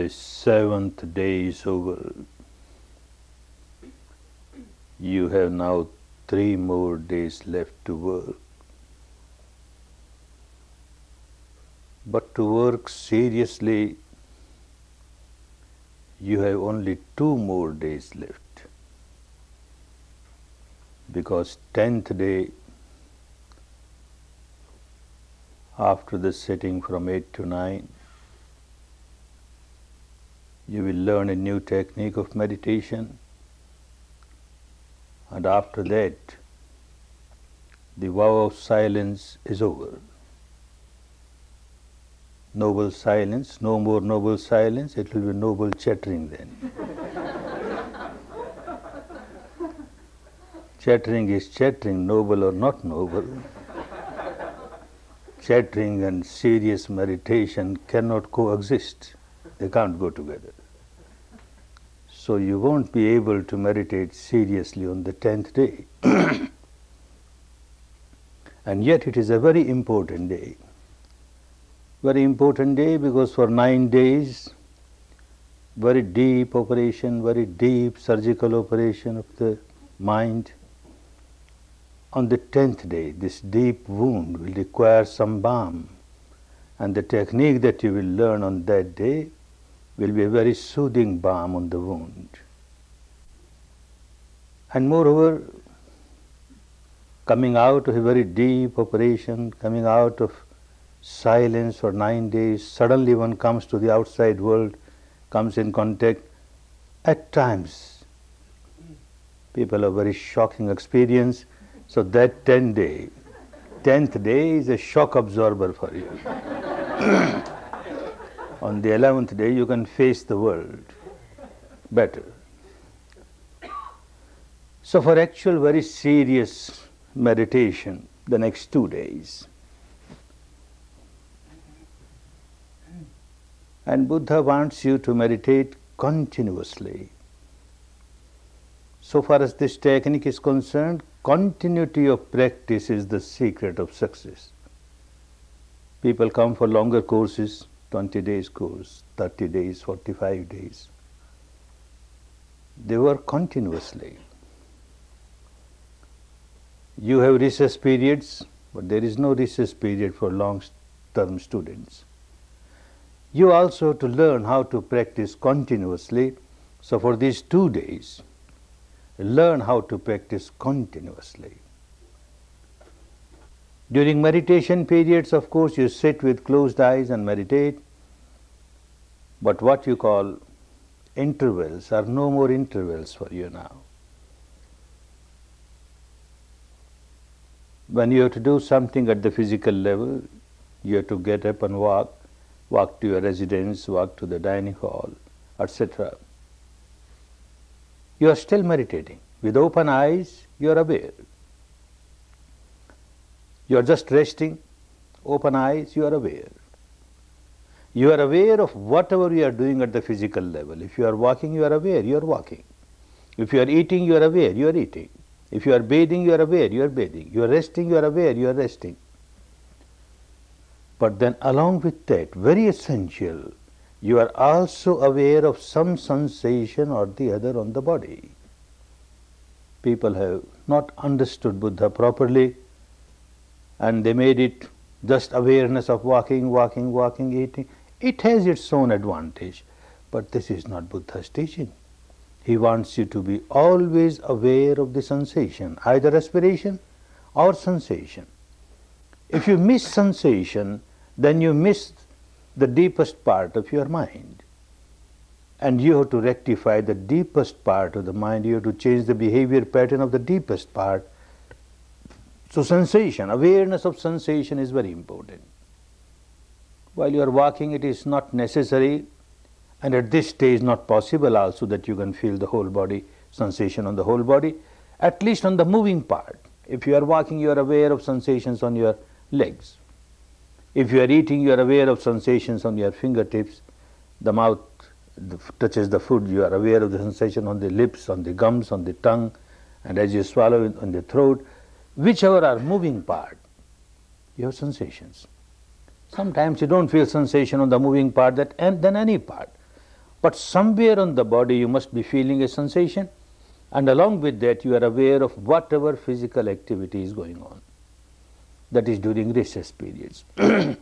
the seventh day is over. You have now three more days left to work. But to work seriously, you have only two more days left. Because tenth day, after the sitting from eight to nine, you will learn a new technique of meditation. And after that, the vow of silence is over. Noble silence, no more noble silence, it will be noble chattering then. chattering is chattering, noble or not noble. chattering and serious meditation cannot coexist, they can't go together. So you won't be able to meditate seriously on the tenth day. and yet it is a very important day. Very important day because for nine days, very deep operation, very deep surgical operation of the mind. On the tenth day, this deep wound will require some balm, and the technique that you will learn on that day will be a very soothing balm on the wound. And moreover, coming out of a very deep operation, coming out of silence for nine days, suddenly one comes to the outside world, comes in contact. At times, people have very shocking experience, so that 10 day, 10th day is a shock absorber for you. on the eleventh day you can face the world better. So, for actual very serious meditation, the next two days. And Buddha wants you to meditate continuously. So far as this technique is concerned, continuity of practice is the secret of success. People come for longer courses 20 days course, 30 days, 45 days. They work continuously. You have recess periods, but there is no recess period for long term students. You also to learn how to practice continuously. So for these two days, learn how to practice continuously. During meditation periods, of course, you sit with closed eyes and meditate, but what you call intervals are no more intervals for you now. When you have to do something at the physical level, you have to get up and walk, walk to your residence, walk to the dining hall, etc. You are still meditating. With open eyes, you are aware. You are just resting, open eyes, you are aware. You are aware of whatever you are doing at the physical level. If you are walking, you are aware, you are walking. If you are eating, you are aware, you are eating. If you are bathing, you are aware, you are bathing. You are resting, you are aware, you are resting. But then, along with that, very essential, you are also aware of some sensation or the other on the body. People have not understood Buddha properly and they made it just awareness of walking, walking, walking, eating. It has its own advantage, but this is not Buddha's teaching. He wants you to be always aware of the sensation, either respiration or sensation. If you miss sensation, then you miss the deepest part of your mind. And you have to rectify the deepest part of the mind, you have to change the behavior pattern of the deepest part so sensation, awareness of sensation is very important. While you are walking, it is not necessary and at this stage not possible also that you can feel the whole body, sensation on the whole body, at least on the moving part. If you are walking, you are aware of sensations on your legs. If you are eating, you are aware of sensations on your fingertips, the mouth the, touches the food, you are aware of the sensation on the lips, on the gums, on the tongue, and as you swallow it on the throat, whichever are moving part, you have sensations. Sometimes you don't feel sensation on the moving part that and then any part. But somewhere on the body you must be feeling a sensation and along with that you are aware of whatever physical activity is going on. That is during recess periods. then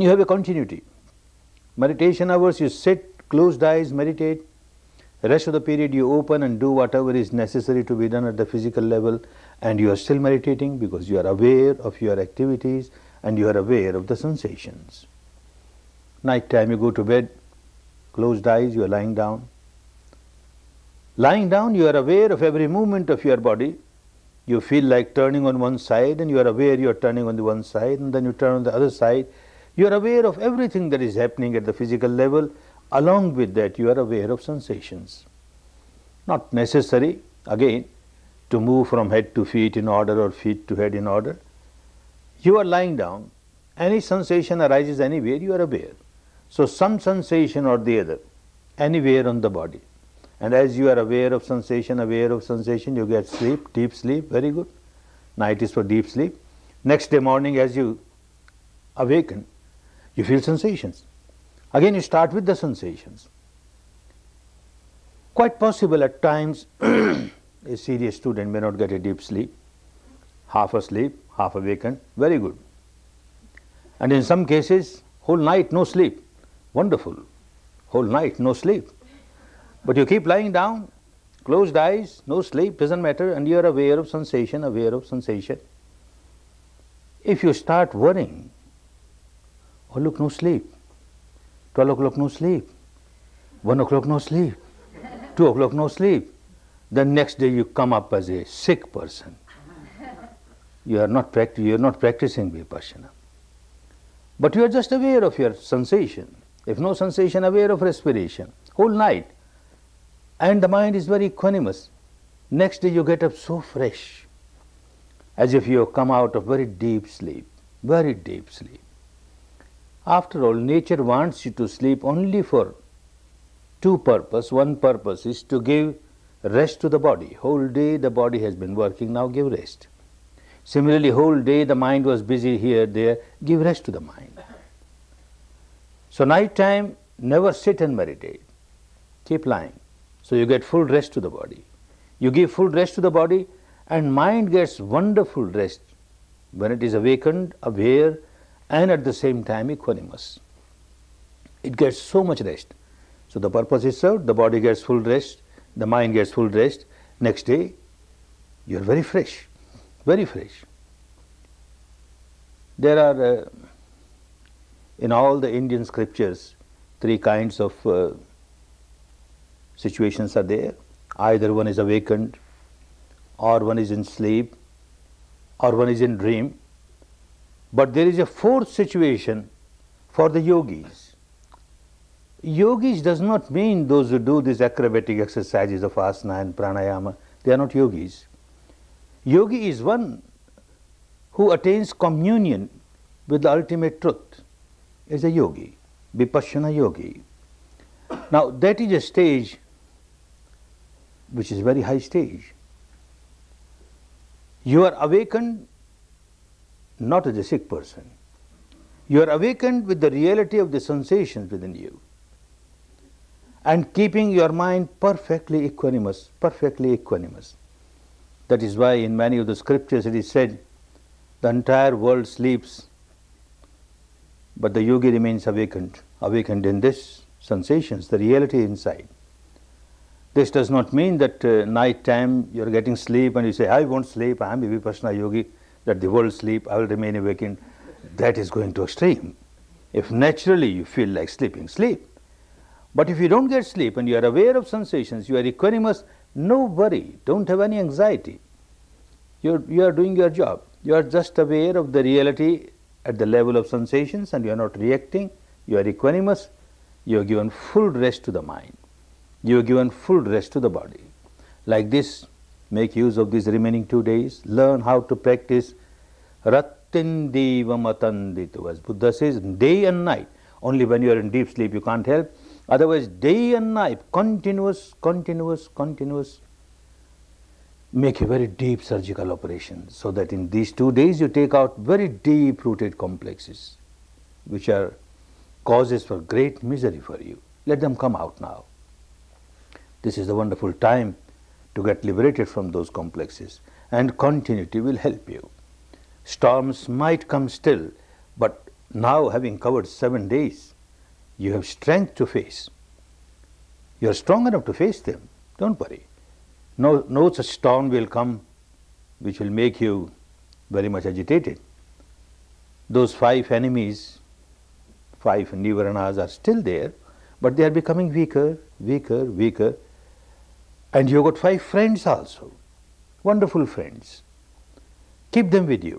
you have a continuity. Meditation hours you sit, close the eyes, meditate, the rest of the period you open and do whatever is necessary to be done at the physical level and you are still meditating because you are aware of your activities and you are aware of the sensations. Night time you go to bed, closed eyes, you are lying down. Lying down you are aware of every movement of your body. You feel like turning on one side and you are aware you are turning on the one side and then you turn on the other side. You are aware of everything that is happening at the physical level Along with that, you are aware of sensations. Not necessary, again, to move from head to feet in order or feet to head in order. You are lying down. Any sensation arises anywhere, you are aware. So, some sensation or the other, anywhere on the body. And as you are aware of sensation, aware of sensation, you get sleep, deep sleep, very good. Night is for deep sleep. Next day morning, as you awaken, you feel sensations. Again, you start with the sensations. Quite possible at times a serious student may not get a deep sleep, half asleep, half awakened, very good. And in some cases, whole night no sleep, wonderful, whole night no sleep. But you keep lying down, closed eyes, no sleep, doesn't matter, and you are aware of sensation, aware of sensation. If you start worrying, oh look, no sleep, 12 o'clock no sleep, 1 o'clock no sleep, 2 o'clock no sleep. The next day you come up as a sick person. You are not, practi- you are not practicing Vipassana. But you are just aware of your sensation. If no sensation, aware of respiration, whole night. And the mind is very equanimous. Next day you get up so fresh, as if you have come out of very deep sleep, very deep sleep. After all, nature wants you to sleep only for two purpose. One purpose is to give rest to the body. Whole day the body has been working, now give rest. Similarly, whole day the mind was busy here, there, give rest to the mind. So night time, never sit and meditate. Keep lying. So you get full rest to the body. You give full rest to the body and mind gets wonderful rest when it is awakened, aware and at the same time equanimous. It gets so much rest. So the purpose is served, the body gets full rest, the mind gets full rest. Next day, you are very fresh, very fresh. There are, uh, in all the Indian scriptures, three kinds of uh, situations are there. Either one is awakened, or one is in sleep, or one is in dream but there is a fourth situation for the yogis. Yogis does not mean those who do these acrobatic exercises of asana and pranayama. They are not yogis. Yogi is one who attains communion with the ultimate truth. Is a yogi, vipassana yogi. Now that is a stage which is very high stage. You are awakened not as a sick person. You are awakened with the reality of the sensations within you and keeping your mind perfectly equanimous, perfectly equanimous. That is why in many of the scriptures it is said, the entire world sleeps, but the yogi remains awakened, awakened in this sensations, the reality inside. This does not mean that uh, night time you are getting sleep and you say, I won't sleep, I am a Vipassana yogi that the world sleep, I will remain awakened, that is going to extreme. If naturally you feel like sleeping, sleep. But if you don't get sleep and you are aware of sensations, you are equanimous, no worry, don't have any anxiety. You're, you are doing your job. You are just aware of the reality at the level of sensations and you are not reacting, you are equanimous, you are given full rest to the mind, you are given full rest to the body. Like this, Make use of these remaining two days. Learn how to practice Ratindivamatandito. As Buddha says, day and night. Only when you are in deep sleep you can't help. Otherwise, day and night, continuous, continuous, continuous. Make a very deep surgical operation so that in these two days you take out very deep rooted complexes which are causes for great misery for you. Let them come out now. This is the wonderful time to get liberated from those complexes and continuity will help you. Storms might come still, but now having covered seven days, you have strength to face. You are strong enough to face them, don't worry. No, no such storm will come which will make you very much agitated. Those five enemies, five nivaranas are still there, but they are becoming weaker, weaker, weaker and you got five friends also, wonderful friends. Keep them with you,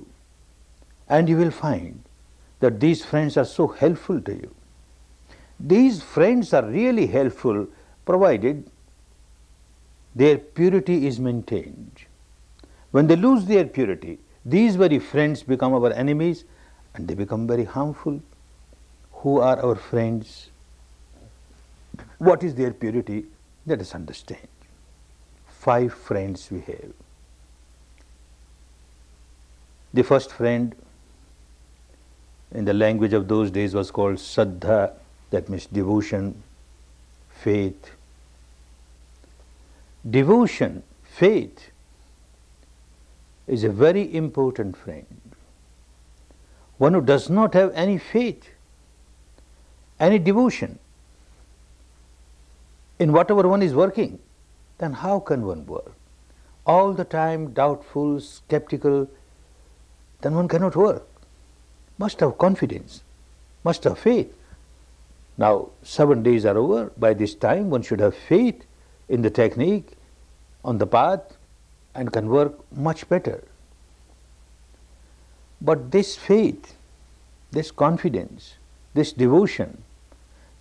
and you will find that these friends are so helpful to you. These friends are really helpful provided their purity is maintained. When they lose their purity, these very friends become our enemies and they become very harmful. Who are our friends? What is their purity? Let us understand five friends we have. The first friend in the language of those days was called Saddha, that means devotion, faith. Devotion, faith is a very important friend. One who does not have any faith, any devotion in whatever one is working, then how can one work? All the time doubtful, skeptical, then one cannot work. Must have confidence, must have faith. Now, seven days are over. By this time, one should have faith in the technique, on the path, and can work much better. But this faith, this confidence, this devotion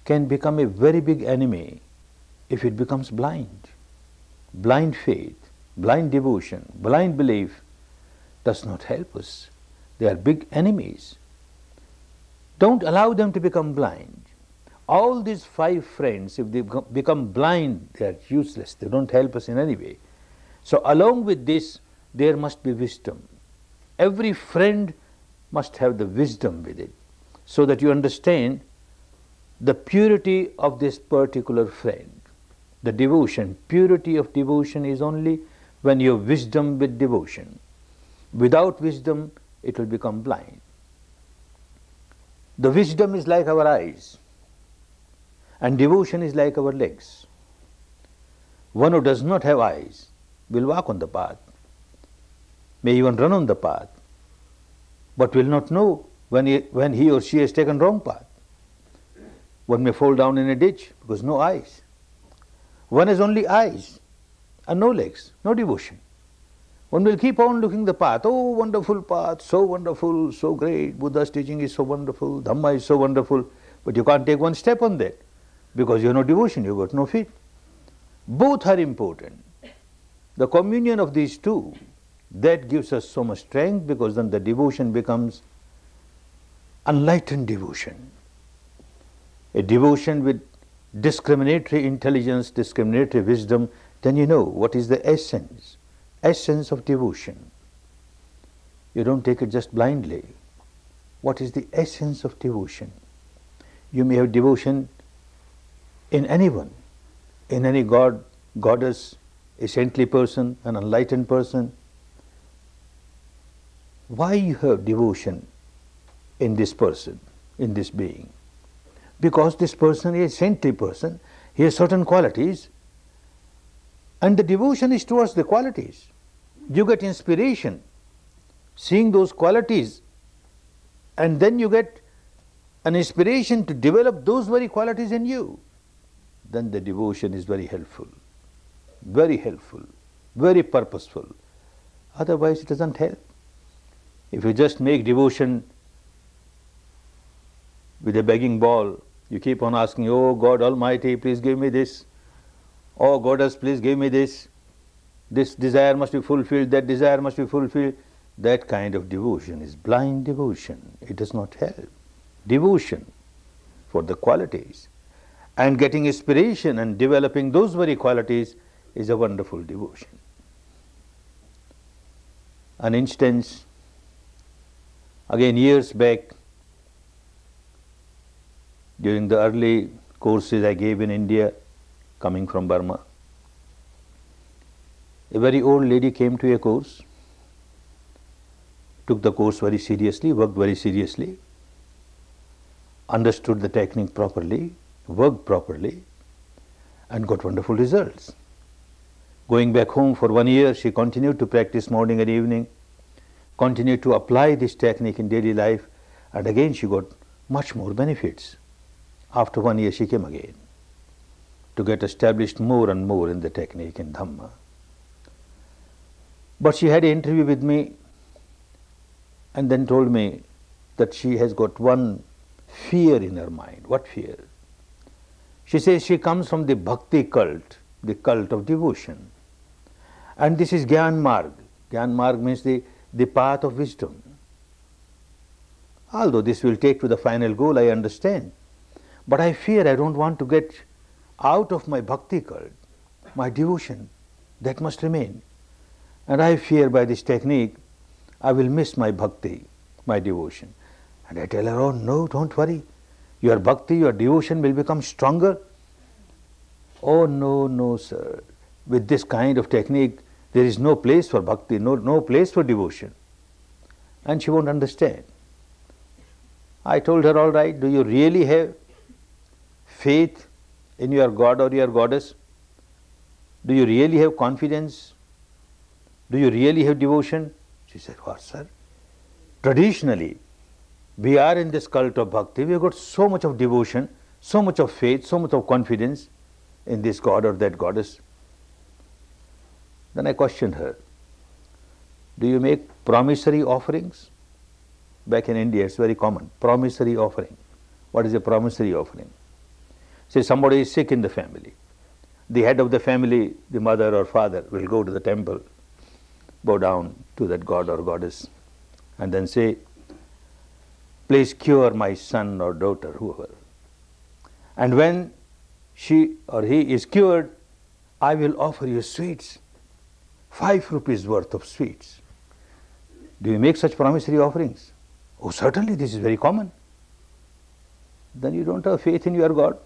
can become a very big enemy if it becomes blind blind faith, blind devotion, blind belief does not help us. They are big enemies. Don't allow them to become blind. All these five friends, if they become blind, they are useless. They don't help us in any way. So, along with this, there must be wisdom. Every friend must have the wisdom with it so that you understand the purity of this particular friend the devotion. Purity of devotion is only when you have wisdom with devotion. Without wisdom, it will become blind. The wisdom is like our eyes, and devotion is like our legs. One who does not have eyes will walk on the path, may even run on the path, but will not know when he, when he or she has taken wrong path. One may fall down in a ditch because no eyes. One has only eyes and no legs, no devotion. One will keep on looking the path. Oh, wonderful path, so wonderful, so great. Buddha's teaching is so wonderful, Dhamma is so wonderful. But you can't take one step on that because you have no devotion, you've got no faith. Both are important. The communion of these two, that gives us so much strength because then the devotion becomes enlightened devotion. A devotion with discriminatory intelligence, discriminatory wisdom, then you know what is the essence, essence of devotion. You don't take it just blindly. What is the essence of devotion? You may have devotion in anyone, in any god, goddess, a saintly person, an enlightened person. Why you have devotion in this person, in this being? because this person is a saintly person, he has certain qualities, and the devotion is towards the qualities. You get inspiration seeing those qualities, and then you get an inspiration to develop those very qualities in you. Then the devotion is very helpful, very helpful, very purposeful. Otherwise, it doesn't help. If you just make devotion with a begging ball you keep on asking, Oh God Almighty, please give me this. Oh Goddess, please give me this. This desire must be fulfilled, that desire must be fulfilled. That kind of devotion is blind devotion. It does not help. Devotion for the qualities and getting inspiration and developing those very qualities is a wonderful devotion. An instance, again years back, during the early courses I gave in India coming from Burma. A very old lady came to a course, took the course very seriously, worked very seriously, understood the technique properly, worked properly, and got wonderful results. Going back home for one year, she continued to practice morning and evening, continued to apply this technique in daily life, and again she got much more benefits. After one year, she came again to get established more and more in the technique in Dhamma. But she had an interview with me and then told me that she has got one fear in her mind. What fear? She says she comes from the bhakti cult, the cult of devotion. And this is Gyan Marg. Gyan Marg means the, the path of wisdom. Although this will take to the final goal, I understand. But I fear I don't want to get out of my bhakti cult, my devotion, that must remain. And I fear by this technique I will miss my bhakti, my devotion. And I tell her, oh no, don't worry. Your bhakti, your devotion will become stronger. Oh no, no, sir. With this kind of technique, there is no place for bhakti, no, no place for devotion. And she won't understand. I told her, all right, do you really have faith in your god or your goddess? Do you really have confidence? Do you really have devotion? She said, What, sir? Traditionally, we are in this cult of bhakti. We have got so much of devotion, so much of faith, so much of confidence in this god or that goddess. Then I questioned her Do you make promissory offerings? Back in India, it's very common. Promissory offering. What is a promissory offering? Say somebody is sick in the family. The head of the family, the mother or father, will go to the temple, bow down to that god or goddess, and then say, Please cure my son or daughter, whoever. And when she or he is cured, I will offer you sweets, five rupees worth of sweets. Do you make such promissory offerings? Oh, certainly, this is very common. Then you don't have faith in your God.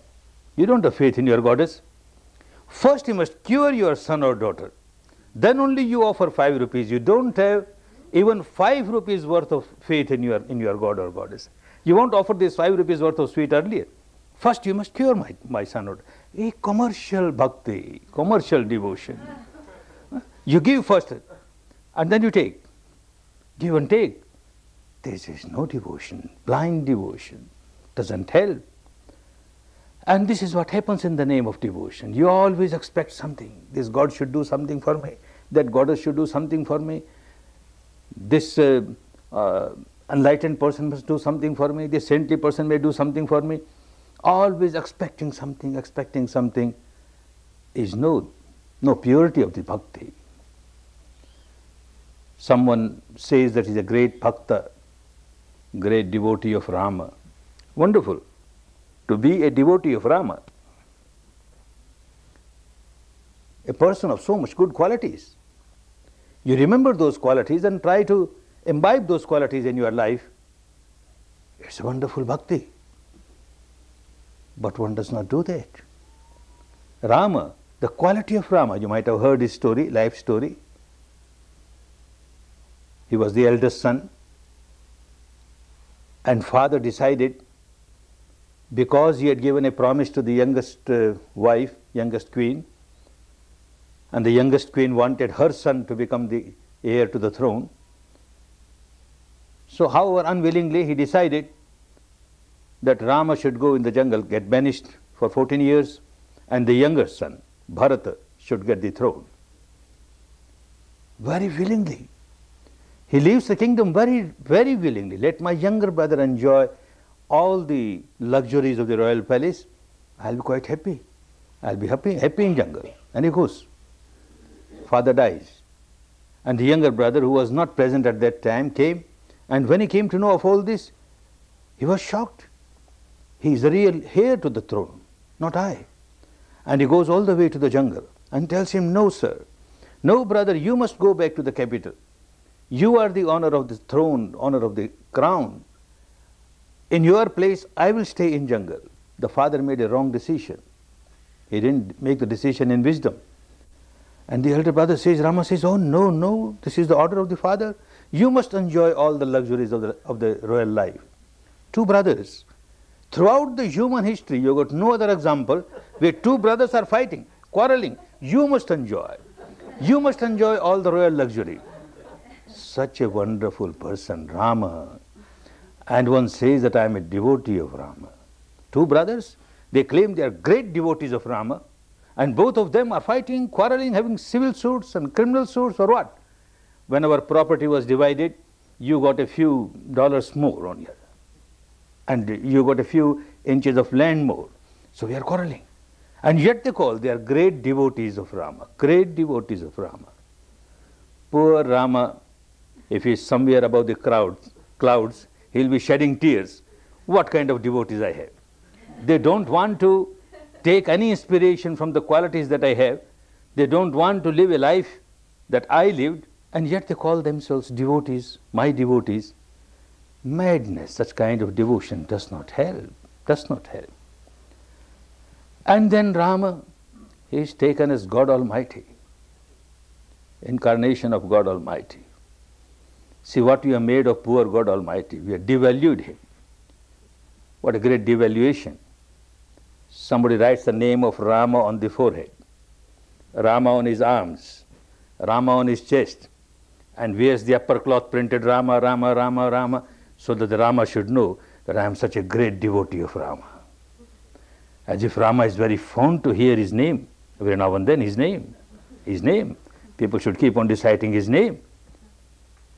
You don't have faith in your goddess. First, you must cure your son or daughter. Then only you offer five rupees. You don't have even five rupees worth of faith in your, in your god or goddess. You won't offer this five rupees worth of sweet earlier. First, you must cure my, my son or daughter. A commercial bhakti, commercial devotion. you give first, and then you take. Give and take. This is no devotion, blind devotion. Doesn't help. And this is what happens in the name of devotion. You always expect something. This God should do something for me. That goddess should do something for me. This uh, uh, enlightened person must do something for me. This saintly person may do something for me. Always expecting something, expecting something is no, no purity of the bhakti. Someone says that he's a great bhakta, great devotee of Rama. Wonderful to be a devotee of Rama, a person of so much good qualities. You remember those qualities and try to imbibe those qualities in your life. It's a wonderful bhakti. But one does not do that. Rama, the quality of Rama, you might have heard his story, life story. He was the eldest son, and father decided because he had given a promise to the youngest uh, wife, youngest queen, and the youngest queen wanted her son to become the heir to the throne. So, however, unwillingly, he decided that Rama should go in the jungle, get banished for 14 years, and the younger son, Bharata, should get the throne. Very willingly. He leaves the kingdom very, very willingly. Let my younger brother enjoy all the luxuries of the royal palace, I'll be quite happy. I'll be happy, happy in jungle. And he goes. Father dies. And the younger brother, who was not present at that time, came. And when he came to know of all this, he was shocked. He is the real heir to the throne, not I. And he goes all the way to the jungle and tells him, No, sir. No, brother, you must go back to the capital. You are the honor of the throne, honor of the crown. In your place, I will stay in jungle. The father made a wrong decision. He didn't make the decision in wisdom. And the elder brother says, Rama says, oh no, no, this is the order of the father. You must enjoy all the luxuries of the, of the royal life. Two brothers. Throughout the human history, you got no other example where two brothers are fighting, quarreling. You must enjoy. You must enjoy all the royal luxury. Such a wonderful person, Rama, and one says that I am a devotee of Rama. Two brothers, they claim they are great devotees of Rama, and both of them are fighting, quarreling, having civil suits and criminal suits or what? When our property was divided, you got a few dollars more on your, and you got a few inches of land more. So we are quarreling. And yet they call, they are great devotees of Rama, great devotees of Rama. Poor Rama, if he is somewhere above the crowd, clouds, he'll be shedding tears. What kind of devotees I have? They don't want to take any inspiration from the qualities that I have. They don't want to live a life that I lived, and yet they call themselves devotees, my devotees. Madness, such kind of devotion does not help, does not help. And then Rama, he is taken as God Almighty, incarnation of God Almighty. See what we have made of poor God Almighty. We have devalued him. What a great devaluation. Somebody writes the name of Rama on the forehead, Rama on his arms, Rama on his chest, and wears the upper cloth printed Rama, Rama, Rama, Rama, so that the Rama should know that I am such a great devotee of Rama. As if Rama is very fond to hear his name, every now and then his name, his name. People should keep on reciting his name.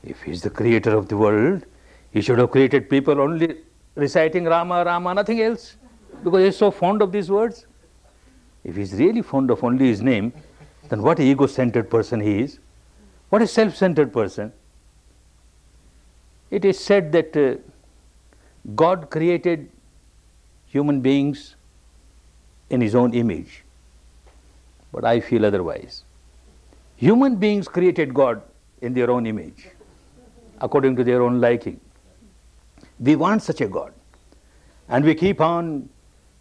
If he is the creator of the world, he should have created people only reciting Rama, Rama, nothing else, because he is so fond of these words. If he is really fond of only his name, then what ego centered person he is, what a self centered person. It is said that uh, God created human beings in his own image, but I feel otherwise. Human beings created God in their own image according to their own liking. We want such a God. And we keep on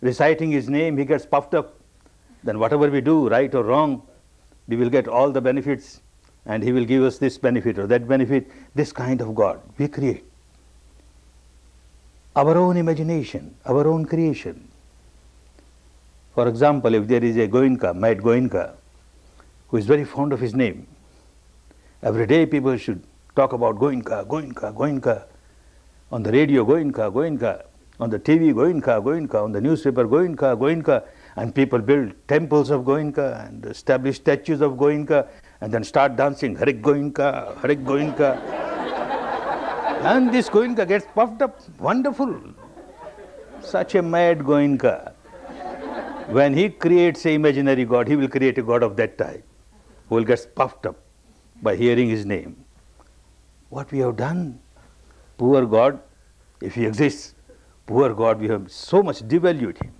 reciting his name, he gets puffed up. Then whatever we do, right or wrong, we will get all the benefits and he will give us this benefit or that benefit, this kind of God we create. Our own imagination, our own creation. For example, if there is a Goenka, Mad Goenka, who is very fond of his name, every day people should talk about Goenka, Goenka, Goenka. On the radio, Goenka, Goenka. On the TV, Goenka, Goenka. On the newspaper, Goenka, Goenka. And people build temples of Goenka and establish statues of Goenka and then start dancing Hare Goenka, Hare Goenka. and this Goenka gets puffed up. Wonderful. Such a mad Goenka. When he creates an imaginary god, he will create a god of that type who will get puffed up by hearing his name what we have done. Poor God, if he exists, poor God, we have so much devalued him.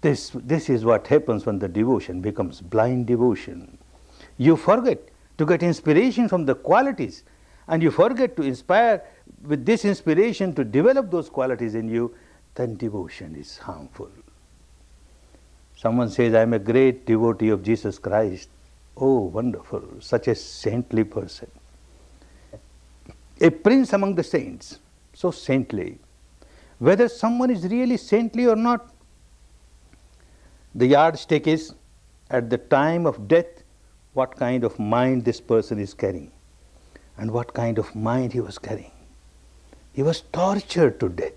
This, this is what happens when the devotion becomes blind devotion. You forget to get inspiration from the qualities and you forget to inspire with this inspiration to develop those qualities in you, then devotion is harmful. Someone says, I am a great devotee of Jesus Christ. Oh, wonderful, such a saintly person a prince among the saints, so saintly. Whether someone is really saintly or not, the yardstick is at the time of death, what kind of mind this person is carrying and what kind of mind he was carrying. He was tortured to death,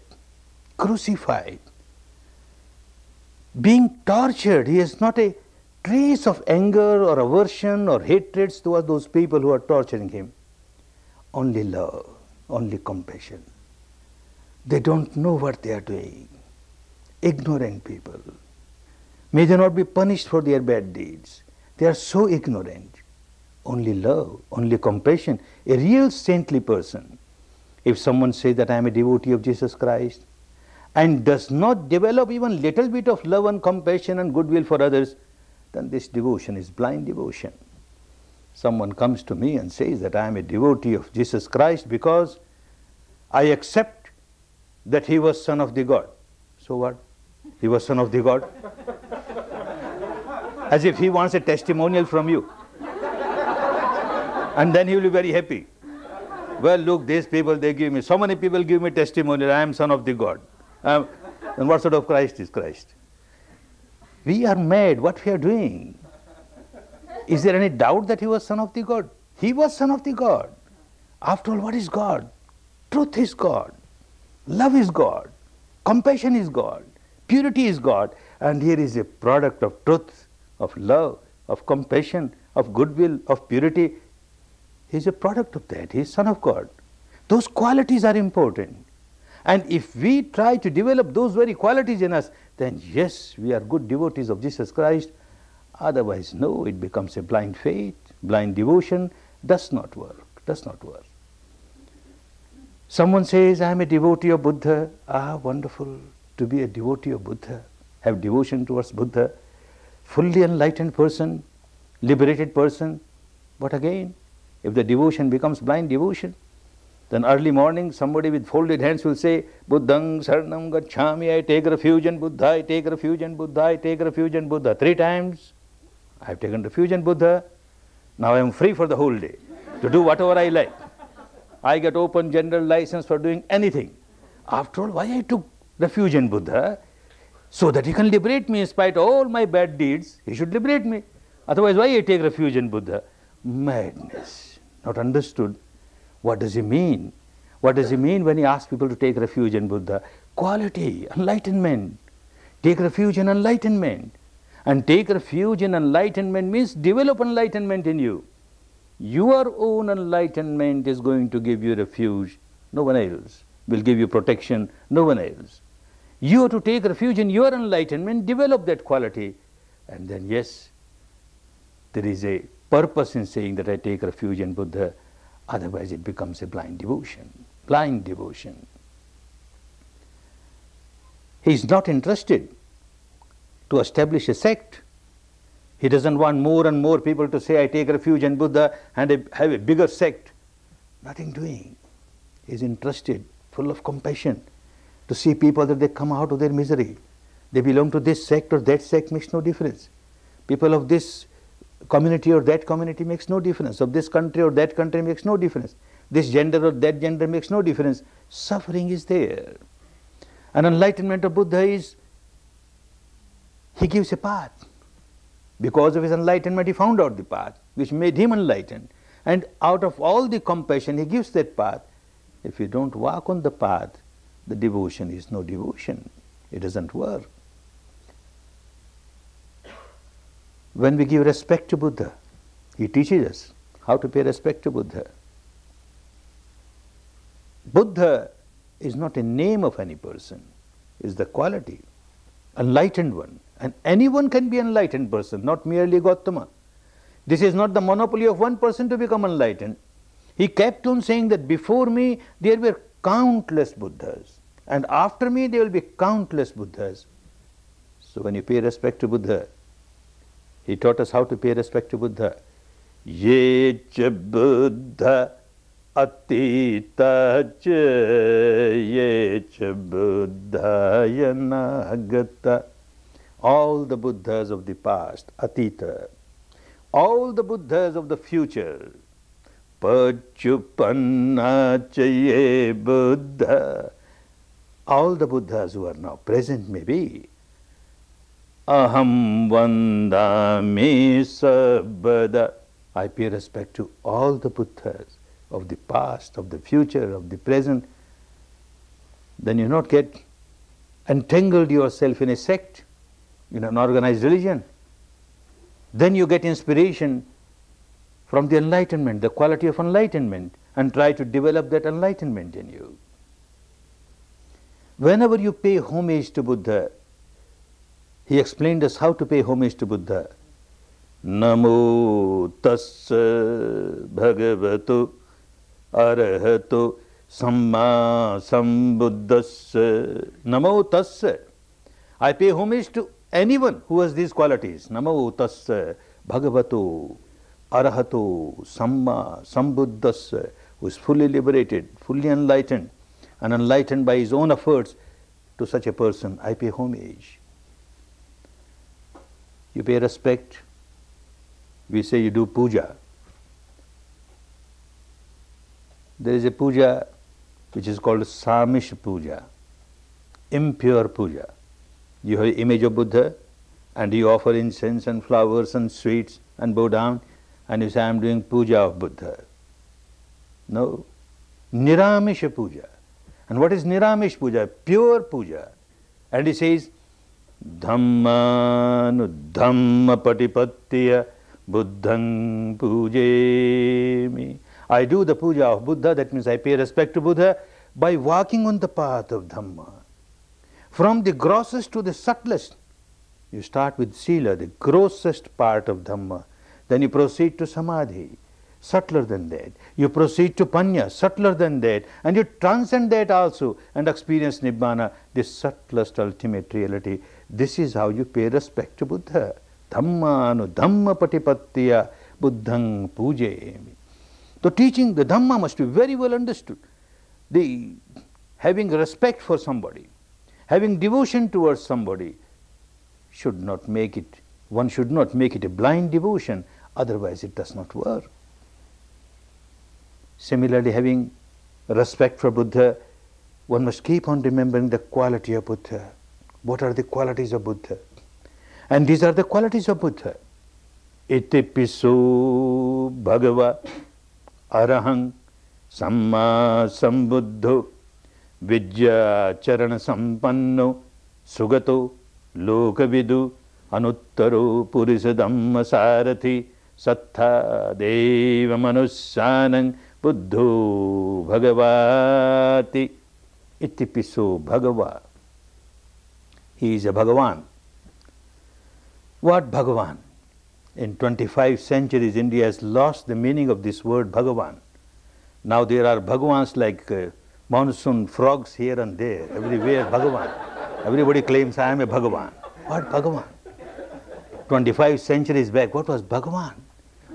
crucified. Being tortured, he has not a trace of anger or aversion or hatred towards those people who are torturing him only love, only compassion. They don't know what they are doing. Ignorant people. May they not be punished for their bad deeds. They are so ignorant. Only love, only compassion. A real saintly person. If someone says that I am a devotee of Jesus Christ and does not develop even little bit of love and compassion and goodwill for others, then this devotion is blind devotion someone comes to me and says that I am a devotee of Jesus Christ because I accept that he was son of the God. So what? He was son of the God. As if he wants a testimonial from you. And then he will be very happy. Well, look, these people, they give me, so many people give me testimonial, I am son of the God. Um, and what sort of Christ is Christ? We are mad, what we are doing. Is there any doubt that he was son of the God? He was son of the God. After all, what is God? Truth is God. Love is God. Compassion is God. Purity is God. And here is a product of truth, of love, of compassion, of goodwill, of purity. He is a product of that. He is son of God. Those qualities are important. And if we try to develop those very qualities in us, then yes, we are good devotees of Jesus Christ Otherwise, no, it becomes a blind faith, blind devotion, does not work, does not work. Someone says, I am a devotee of Buddha. Ah, wonderful to be a devotee of Buddha, have devotion towards Buddha. Fully enlightened person, liberated person. But again, if the devotion becomes blind devotion, then early morning somebody with folded hands will say, Buddhang Sarnam Gachami, I take refuge in Buddha, I take refuge in Buddha, I take refuge in Buddha. Three times. I have taken refuge in Buddha. Now I am free for the whole day to do whatever I like. I get open general license for doing anything. After all, why I took refuge in Buddha? So that he can liberate me in spite of all my bad deeds, he should liberate me. Otherwise, why I take refuge in Buddha? Madness. Not understood. What does he mean? What does he mean when he asks people to take refuge in Buddha? Quality, enlightenment. Take refuge in enlightenment. And take refuge in enlightenment means develop enlightenment in you. Your own enlightenment is going to give you refuge. No one else will give you protection. No one else. You have to take refuge in your enlightenment, develop that quality. And then, yes, there is a purpose in saying that I take refuge in Buddha. Otherwise, it becomes a blind devotion. Blind devotion. He is not interested to establish a sect. He doesn't want more and more people to say, I take refuge in Buddha and have a bigger sect. Nothing doing. He's interested, full of compassion, to see people that they come out of their misery. They belong to this sect or that sect makes no difference. People of this community or that community makes no difference. Of this country or that country makes no difference. This gender or that gender makes no difference. Suffering is there. And enlightenment of Buddha is he gives a path. Because of his enlightenment, he found out the path which made him enlightened. And out of all the compassion, he gives that path. If you don't walk on the path, the devotion is no devotion. It doesn't work. When we give respect to Buddha, he teaches us how to pay respect to Buddha. Buddha is not a name of any person, is the quality, enlightened one. And anyone can be enlightened person, not merely Gautama. This is not the monopoly of one person to become enlightened. He kept on saying that before me there were countless Buddhas, and after me there will be countless Buddhas. So when you pay respect to Buddha, he taught us how to pay respect to Buddha. Ye cha Buddha atita cha ye cha Buddha yanagata all the Buddhas of the past, Atita, all the Buddhas of the future, Pachupannachaye Buddha, all the Buddhas who are now present may be. Aham Vandami Sabbada. I pay respect to all the Buddhas of the past, of the future, of the present. Then you not get entangled yourself in a sect in an organized religion. Then you get inspiration from the enlightenment, the quality of enlightenment, and try to develop that enlightenment in you. Whenever you pay homage to Buddha, he explained us how to pay homage to Buddha. Namo tassa bhagavato arahato samma sambuddhassa. Namo tassa. I pay homage to Anyone who has these qualities, Namo utas Bhagavato Arahato Samma Sambuddhasya, who is fully liberated, fully enlightened, and enlightened by his own efforts, to such a person, I pay homage. You pay respect. We say you do puja. There is a puja which is called Samish puja, impure puja you have image of Buddha, and you offer incense and flowers and sweets and bow down, and you say, I am doing puja of Buddha. No. niramish puja. And what is Niramish puja? Pure puja. And he says, Dhammanu Dhamma Patipattiya Buddhang Pujemi. I do the puja of Buddha, that means I pay respect to Buddha by walking on the path of Dhamma. From the grossest to the subtlest, you start with Sila, the grossest part of Dhamma. Then you proceed to Samadhi, subtler than that. You proceed to Panya, subtler than that. And you transcend that also and experience Nibbana, the subtlest ultimate reality. This is how you pay respect to Buddha. dhamma, Dhammanu Dhamma patipattiya, Buddhang Pujayami. The teaching, the Dhamma must be very well understood. The having respect for somebody having devotion towards somebody should not make it, one should not make it a blind devotion, otherwise it does not work. Similarly, having respect for Buddha, one must keep on remembering the quality of Buddha. What are the qualities of Buddha? And these are the qualities of Buddha. piso Bhagava Arahang Samma Sambuddho विद्याचरणसम्पन्नो सुगतो लोकविदु अनुत्तरो पुरुषदम्मसारथि देव देवमनुस्सानं बुद्धो भगवाति इत्यपिसो भगवान् he is a भगवान् what भगवान् In 25 centuries India has lost the the of this word Bhagavan. Now there are Bhagavans like... like uh, monsoon frogs here and there, everywhere Bhagavan. Everybody claims I am a Bhagavan. What Bhagavan? 25 centuries back, what was Bhagavan?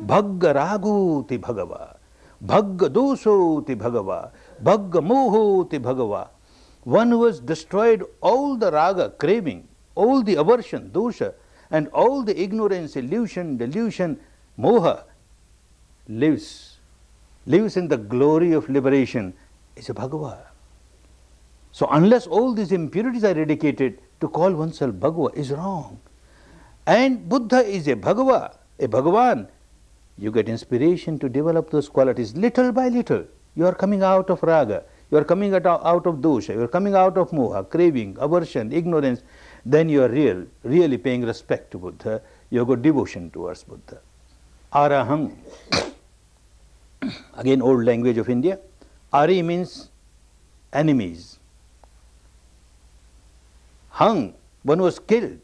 Bhagga Raguti Bhagava, Bhagga Dusuti Bhagava, Bhagga Muhuti Bhagava. One who has destroyed all the raga, craving, all the aversion, dosha, and all the ignorance, illusion, delusion, moha, lives. Lives in the glory of liberation is a Bhagava. So unless all these impurities are eradicated, to call oneself Bhagava is wrong. And Buddha is a Bhagava, a Bhagavan. You get inspiration to develop those qualities little by little. You are coming out of raga, you are coming out of dosha, you are coming out of moha, craving, aversion, ignorance. Then you are real, really paying respect to Buddha. You have got devotion towards Buddha. Arahang. Again, old language of India. Ari means enemies. Hung, one was killed,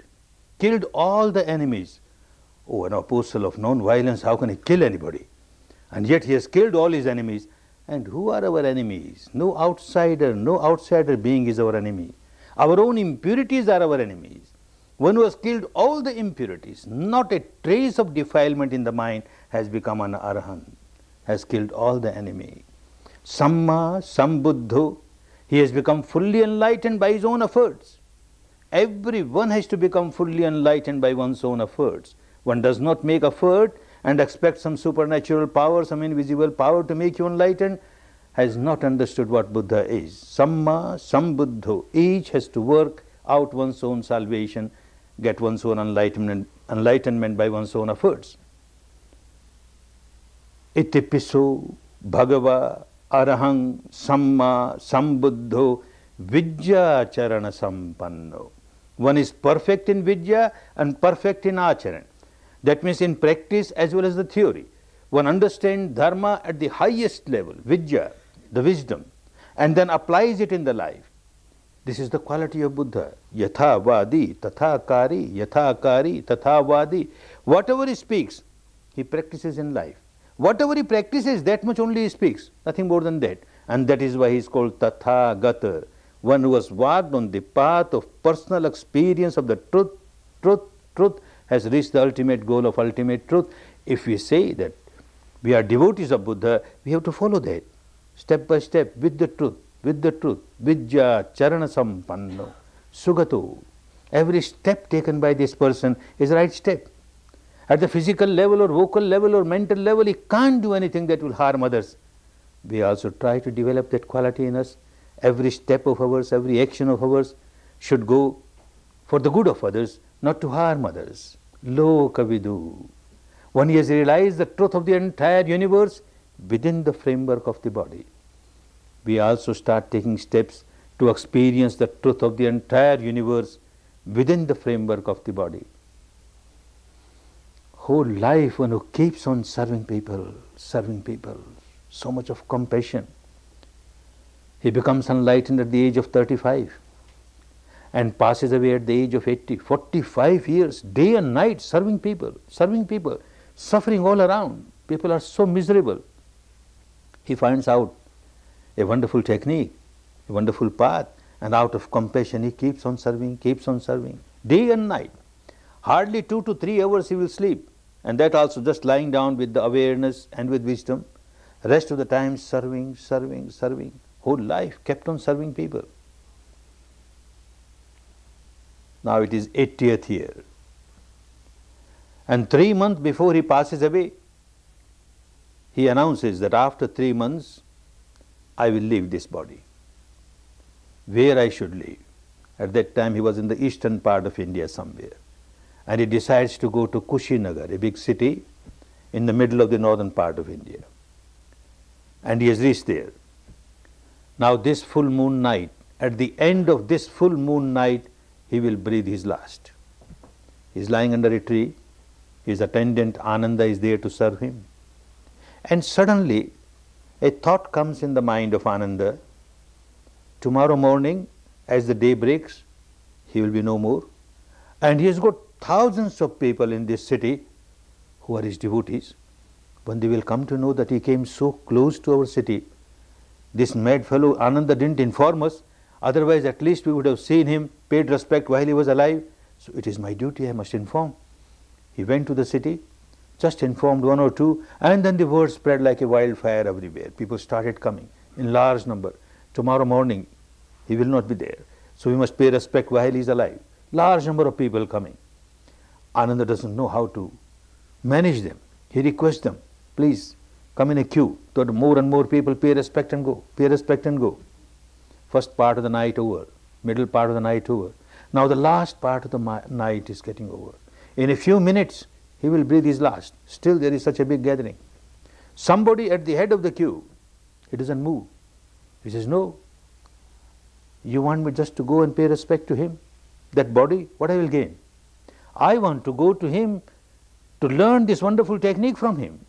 killed all the enemies. Oh, an apostle of non-violence, how can he kill anybody? And yet he has killed all his enemies. And who are our enemies? No outsider, no outsider being is our enemy. Our own impurities are our enemies. One who has killed all the impurities, not a trace of defilement in the mind has become an arahant, has killed all the enemy. Samma Sambuddho. He has become fully enlightened by his own efforts. Everyone has to become fully enlightened by one's own efforts. One does not make effort and expect some supernatural power, some invisible power to make you enlightened, has not understood what Buddha is. Samma Sambuddho. Each has to work out one's own salvation, get one's own enlightenment, enlightenment by one's own efforts. Itipiso Bhagava arahang samma sambuddho vidya charana sampanno. One is perfect in vidya and perfect in acharan. That means in practice as well as the theory. One understands dharma at the highest level, vidya, the wisdom, and then applies it in the life. This is the quality of Buddha. Yatha vadi, tatha kari, yatha kari, tatha vadi. Whatever he speaks, he practices in life. Whatever he practices, that much only he speaks, nothing more than that. And that is why he is called Tathagata, one who has walked on the path of personal experience of the truth, truth, truth, has reached the ultimate goal of ultimate truth. If we say that we are devotees of Buddha, we have to follow that step by step with the truth, with the truth, vidya Charana Sampanno, Sugato. Every step taken by this person is right step. At the physical level or vocal level or mental level, he can't do anything that will harm others. We also try to develop that quality in us. Every step of ours, every action of ours should go for the good of others, not to harm others. Lo kavidu. When he has realized the truth of the entire universe within the framework of the body, we also start taking steps to experience the truth of the entire universe within the framework of the body whole life one who keeps on serving people, serving people, so much of compassion. He becomes enlightened at the age of 35 and passes away at the age of 80, 45 years, day and night serving people, serving people, suffering all around. People are so miserable. He finds out a wonderful technique, a wonderful path, and out of compassion he keeps on serving, keeps on serving, day and night hardly two to three hours he will sleep, and that also just lying down with the awareness and with wisdom. Rest of the time serving, serving, serving. Whole life kept on serving people. Now it is 80th year. And three months before he passes away, he announces that after three months, I will leave this body. Where I should live? At that time, he was in the eastern part of India somewhere and he decides to go to Kushinagar, a big city in the middle of the northern part of India. And he has reached there. Now, this full moon night, at the end of this full moon night, he will breathe his last. He is lying under a tree. His attendant Ananda is there to serve him. And suddenly, a thought comes in the mind of Ananda. Tomorrow morning, as the day breaks, he will be no more. And he has got thousands of people in this city who are his devotees. When they will come to know that he came so close to our city, this mad fellow Ananda didn't inform us, otherwise at least we would have seen him, paid respect while he was alive. So it is my duty, I must inform. He went to the city, just informed one or two, and then the word spread like a wildfire everywhere. People started coming in large number. Tomorrow morning, he will not be there. So we must pay respect while he is alive. Large number of people coming. Ananda doesn't know how to manage them. He requests them, please come in a queue. So more and more people pay respect and go, pay respect and go. First part of the night over, middle part of the night over. Now the last part of the night is getting over. In a few minutes, he will breathe his last. Still there is such a big gathering. Somebody at the head of the queue, he doesn't move. He says, no, you want me just to go and pay respect to him? That body, what I will gain? I want to go to him to learn this wonderful technique from him.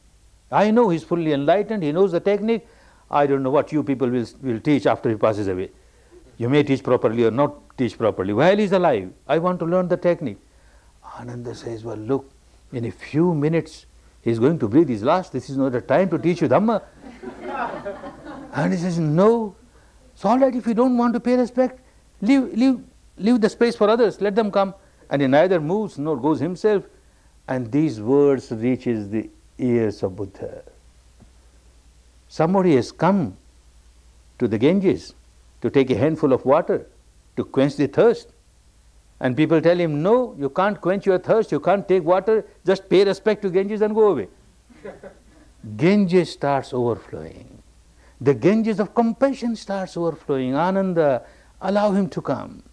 I know he's fully enlightened, he knows the technique. I don't know what you people will, will teach after he passes away. You may teach properly or not teach properly. While he's alive, I want to learn the technique. Ananda says, well, look, in a few minutes, he's going to breathe his last. This is not the time to teach you Dhamma. and he says, no. It's all right if you don't want to pay respect. Leave, leave, leave the space for others. Let them come and he neither moves nor goes himself. And these words reaches the ears of Buddha. Somebody has come to the Ganges to take a handful of water to quench the thirst. And people tell him, No, you can't quench your thirst, you can't take water, just pay respect to Ganges and go away. Ganges starts overflowing. The Ganges of compassion starts overflowing. Ananda, allow him to come.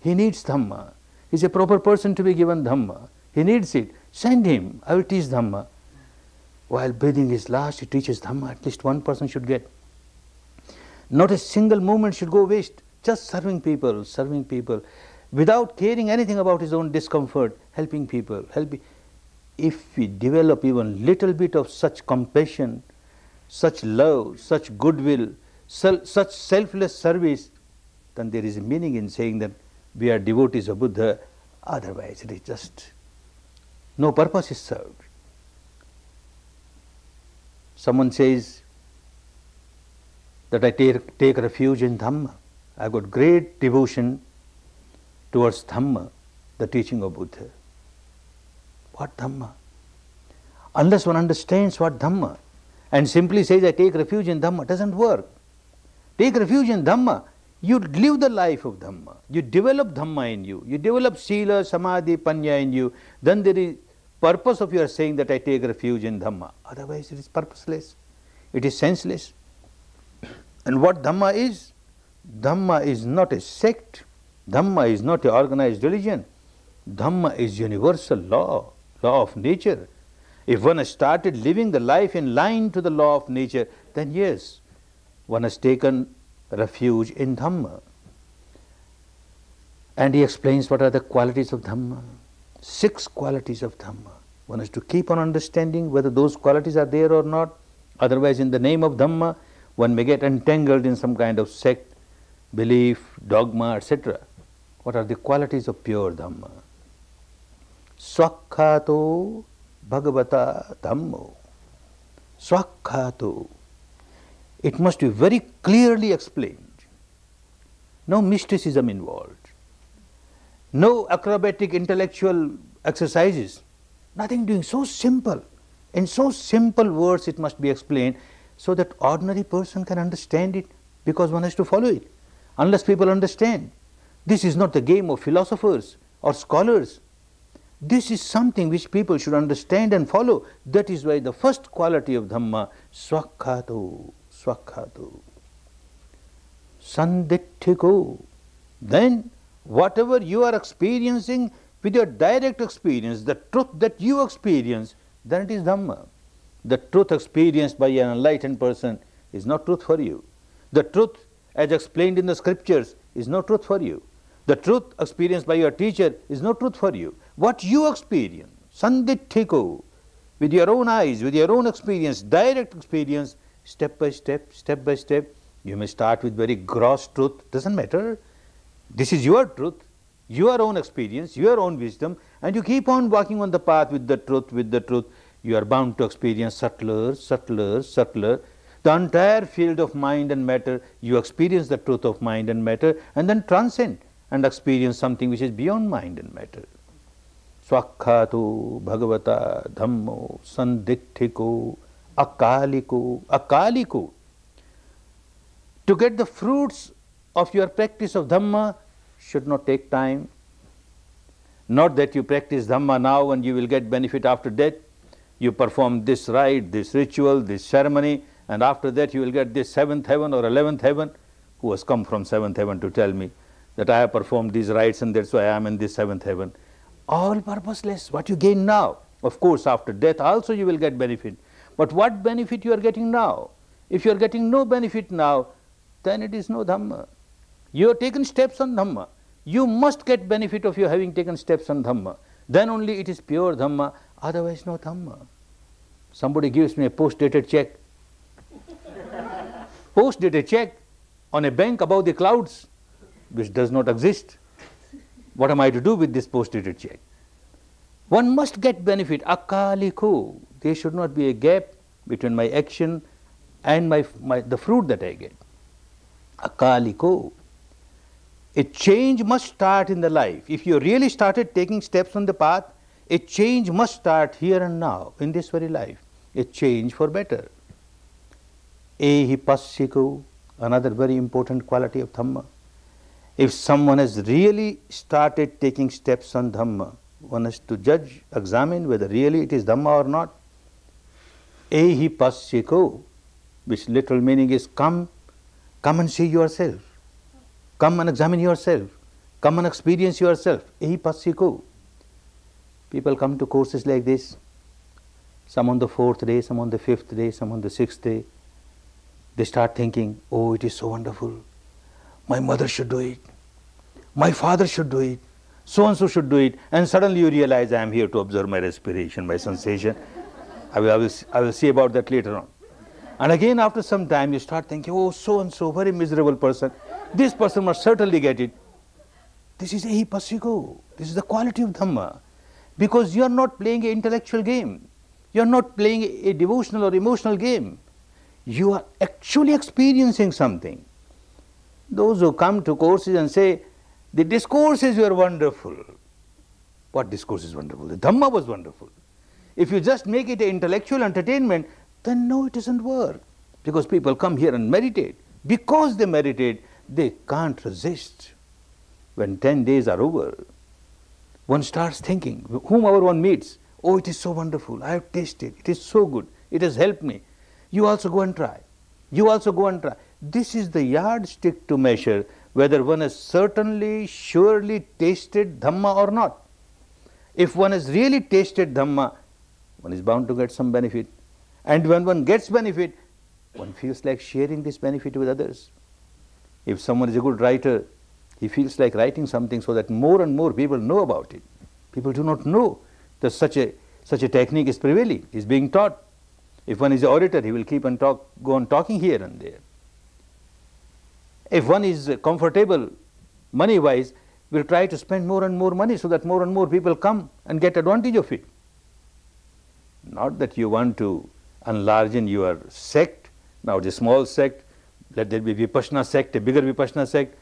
He needs Dhamma is a proper person to be given Dhamma. He needs it. Send him. I will teach Dhamma. While breathing is last, he teaches Dhamma. At least one person should get. Not a single moment should go waste. Just serving people, serving people, without caring anything about his own discomfort, helping people, helping. If we develop even little bit of such compassion, such love, such goodwill, such selfless service, then there is meaning in saying that we are devotees of Buddha, otherwise it is just no purpose is served. Someone says that I take, take refuge in Dhamma. I got great devotion towards Dhamma, the teaching of Buddha. What Dhamma? Unless one understands what Dhamma and simply says, I take refuge in Dhamma, doesn't work. Take refuge in Dhamma you live the life of Dhamma. You develop Dhamma in you. You develop Sila, Samadhi, Panya in you. Then there is purpose of your saying that I take refuge in Dhamma. Otherwise it is purposeless. It is senseless. And what Dhamma is? Dhamma is not a sect. Dhamma is not an organized religion. Dhamma is universal law, law of nature. If one has started living the life in line to the law of nature, then yes, one has taken refuge in Dhamma. And he explains what are the qualities of Dhamma. Six qualities of Dhamma. One has to keep on understanding whether those qualities are there or not. Otherwise, in the name of Dhamma, one may get entangled in some kind of sect, belief, dogma, etc. What are the qualities of pure Dhamma? Swakhato Bhagavata Dhammo. Swakhato it must be very clearly explained. No mysticism involved. No acrobatic intellectual exercises. Nothing doing. So simple. In so simple words it must be explained so that ordinary person can understand it because one has to follow it. Unless people understand. This is not the game of philosophers or scholars. This is something which people should understand and follow. That is why the first quality of Dhamma, Swakhato swakhadu. Sanditthiko. Then, whatever you are experiencing with your direct experience, the truth that you experience, then it is Dhamma. The truth experienced by an enlightened person is not truth for you. The truth, as explained in the scriptures, is no truth for you. The truth experienced by your teacher is no truth for you. What you experience, sanditthiko, with your own eyes, with your own experience, direct experience, step by step, step by step. You may start with very gross truth, doesn't matter. This is your truth, your own experience, your own wisdom, and you keep on walking on the path with the truth, with the truth. You are bound to experience subtler, subtler, subtler. The entire field of mind and matter, you experience the truth of mind and matter, and then transcend and experience something which is beyond mind and matter. Swakhatu bhagavata dhammo sandikthiko akaliku, akaliku. To get the fruits of your practice of Dhamma should not take time. Not that you practice Dhamma now and you will get benefit after death. You perform this rite, this ritual, this ceremony, and after that you will get this seventh heaven or eleventh heaven. Who has come from seventh heaven to tell me that I have performed these rites and that's why I am in this seventh heaven? All purposeless. What you gain now. Of course, after death also you will get benefit. But what benefit you are getting now? If you are getting no benefit now, then it is no Dhamma. You have taken steps on Dhamma. You must get benefit of your having taken steps on Dhamma. Then only it is pure Dhamma, otherwise no Dhamma. Somebody gives me a post-dated check. post-dated check on a bank above the clouds, which does not exist. What am I to do with this post-dated check? One must get benefit. Akaliku. There should not be a gap between my action and my, my, the fruit that I get. Akaliko. A change must start in the life. If you really started taking steps on the path, a change must start here and now, in this very life. A change for better. Ehi passiku, another very important quality of Dhamma. If someone has really started taking steps on Dhamma, one has to judge, examine whether really it is Dhamma or not. Ehi pasyeko, which literal meaning is come, come and see yourself. Come and examine yourself. Come and experience yourself. Ehi pasyeko. People come to courses like this, some on the fourth day, some on the fifth day, some on the sixth day. They start thinking, oh, it is so wonderful. My mother should do it. My father should do it so and so should do it. And suddenly you realize I am here to observe my respiration, my sensation. I will, I will, I will see about that later on. And again, after some time, you start thinking, oh, so and so, very miserable person. This person must certainly get it. This is ahipasiko. This is the quality of Dhamma. Because you are not playing an intellectual game. You are not playing a devotional or emotional game. You are actually experiencing something. Those who come to courses and say, the discourses were wonderful. What discourse is wonderful? The Dhamma was wonderful. If you just make it an intellectual entertainment, then no, it doesn't work. Because people come here and meditate. Because they meditate, they can't resist. When 10 days are over, one starts thinking, whomever one meets, oh, it is so wonderful. I have tasted. It is so good. It has helped me. You also go and try. You also go and try. This is the yardstick to measure whether one has certainly, surely tasted Dhamma or not. If one has really tasted Dhamma, one is bound to get some benefit. And when one gets benefit, one feels like sharing this benefit with others. If someone is a good writer, he feels like writing something so that more and more people know about it. People do not know that such a, such a technique is prevailing, is being taught. If one is an orator, he will keep on talk, go on talking here and there. If one is comfortable money-wise, will try to spend more and more money so that more and more people come and get advantage of it. Not that you want to enlarge in your sect, now the small sect, let there be Vipassana sect, a bigger Vipassana sect.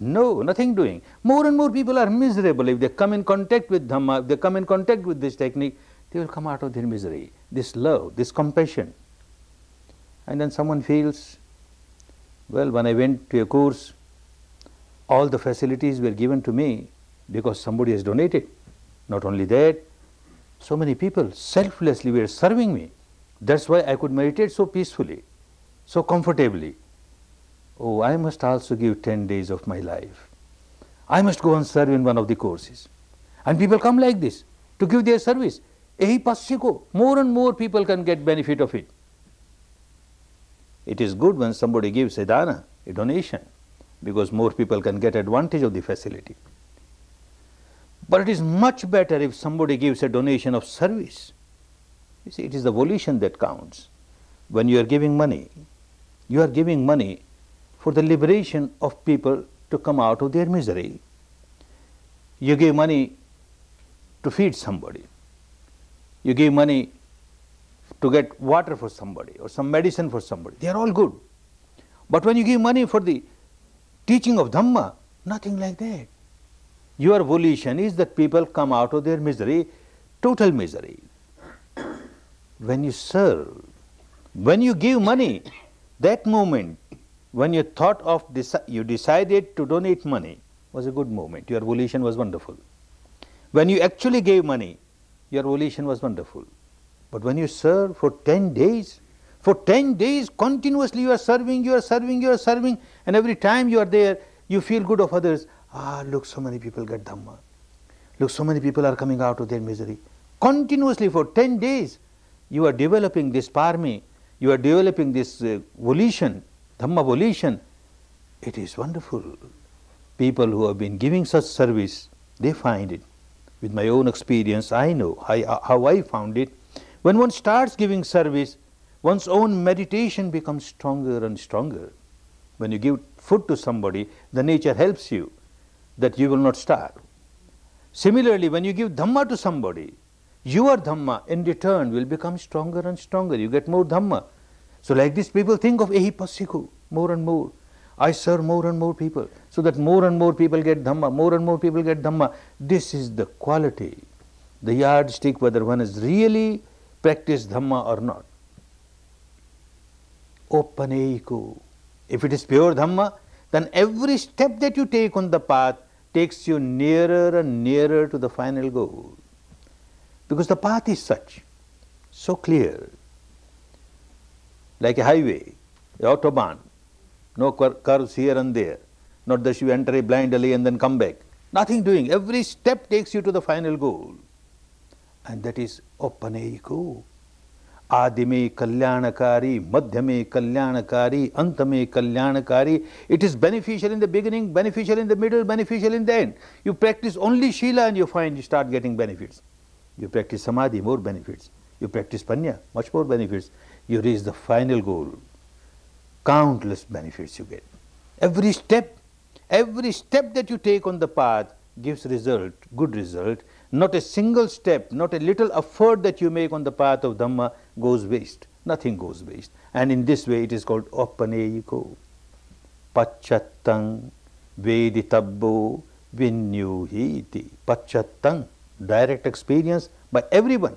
No, nothing doing. More and more people are miserable. If they come in contact with Dhamma, if they come in contact with this technique, they will come out of their misery, this love, this compassion. And then someone feels well, when I went to a course, all the facilities were given to me because somebody has donated. Not only that, so many people selflessly were serving me. That's why I could meditate so peacefully, so comfortably. Oh, I must also give 10 days of my life. I must go and serve in one of the courses. And people come like this to give their service. pasiko, more and more people can get benefit of it. It is good when somebody gives a dana, a donation, because more people can get advantage of the facility. But it is much better if somebody gives a donation of service. You see, it is the volition that counts. When you are giving money, you are giving money for the liberation of people to come out of their misery. You give money to feed somebody. You give money to get water for somebody or some medicine for somebody, they are all good. But when you give money for the teaching of Dhamma, nothing like that. Your volition is that people come out of their misery, total misery. When you serve, when you give money, that moment when you thought of, this, you decided to donate money was a good moment. Your volition was wonderful. When you actually gave money, your volition was wonderful. But when you serve for 10 days, for 10 days continuously you are serving, you are serving, you are serving, and every time you are there, you feel good of others. Ah, look, so many people get Dhamma. Look, so many people are coming out of their misery. Continuously for 10 days, you are developing this parmi, you are developing this uh, volition, Dhamma volition. It is wonderful. People who have been giving such service, they find it. With my own experience, I know how I found it when one starts giving service, one's own meditation becomes stronger and stronger. When you give food to somebody, the nature helps you that you will not starve. Similarly, when you give Dhamma to somebody, your Dhamma in return will become stronger and stronger. You get more Dhamma. So, like this, people think of Ehi Pasiku more and more. I serve more and more people so that more and more people get Dhamma, more and more people get Dhamma. This is the quality, the yardstick whether one is really practice Dhamma or not. Opaneiko. If it is pure Dhamma, then every step that you take on the path takes you nearer and nearer to the final goal. Because the path is such, so clear, like a highway, an autobahn, no cur curves here and there, not that you enter a blind alley and then come back. Nothing doing. Every step takes you to the final goal and that is Oppaneyiku. Adi में kalyanakari, Madhyame kalyanakari, Antame kalyanakari. It is beneficial in the beginning, beneficial in the middle, beneficial in the end. You practice only Shila and you find you start getting benefits. You practice Samadhi, more benefits. You practice Panya, much more benefits. You reach the final goal. Countless benefits you get. Every step, every step that you take on the path gives result, good result, not a single step, not a little effort that you make on the path of Dhamma goes waste. Nothing goes waste. And in this way it is called Opaneyiko. Pachattang Veditabbo Vinyuhiti. Pachattang. Direct experience by everyone.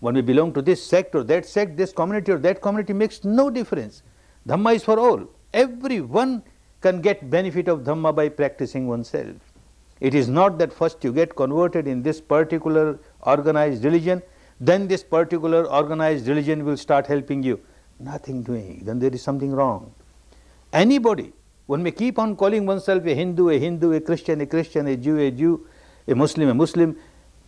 When we belong to this sect or that sect, this community or that community makes no difference. Dhamma is for all. Everyone can get benefit of Dhamma by practicing oneself. It is not that first you get converted in this particular organized religion, then this particular organized religion will start helping you. Nothing doing, then there is something wrong. Anybody, one may keep on calling oneself a Hindu, a Hindu, a Christian, a Christian, a Jew, a Jew, a Muslim, a Muslim,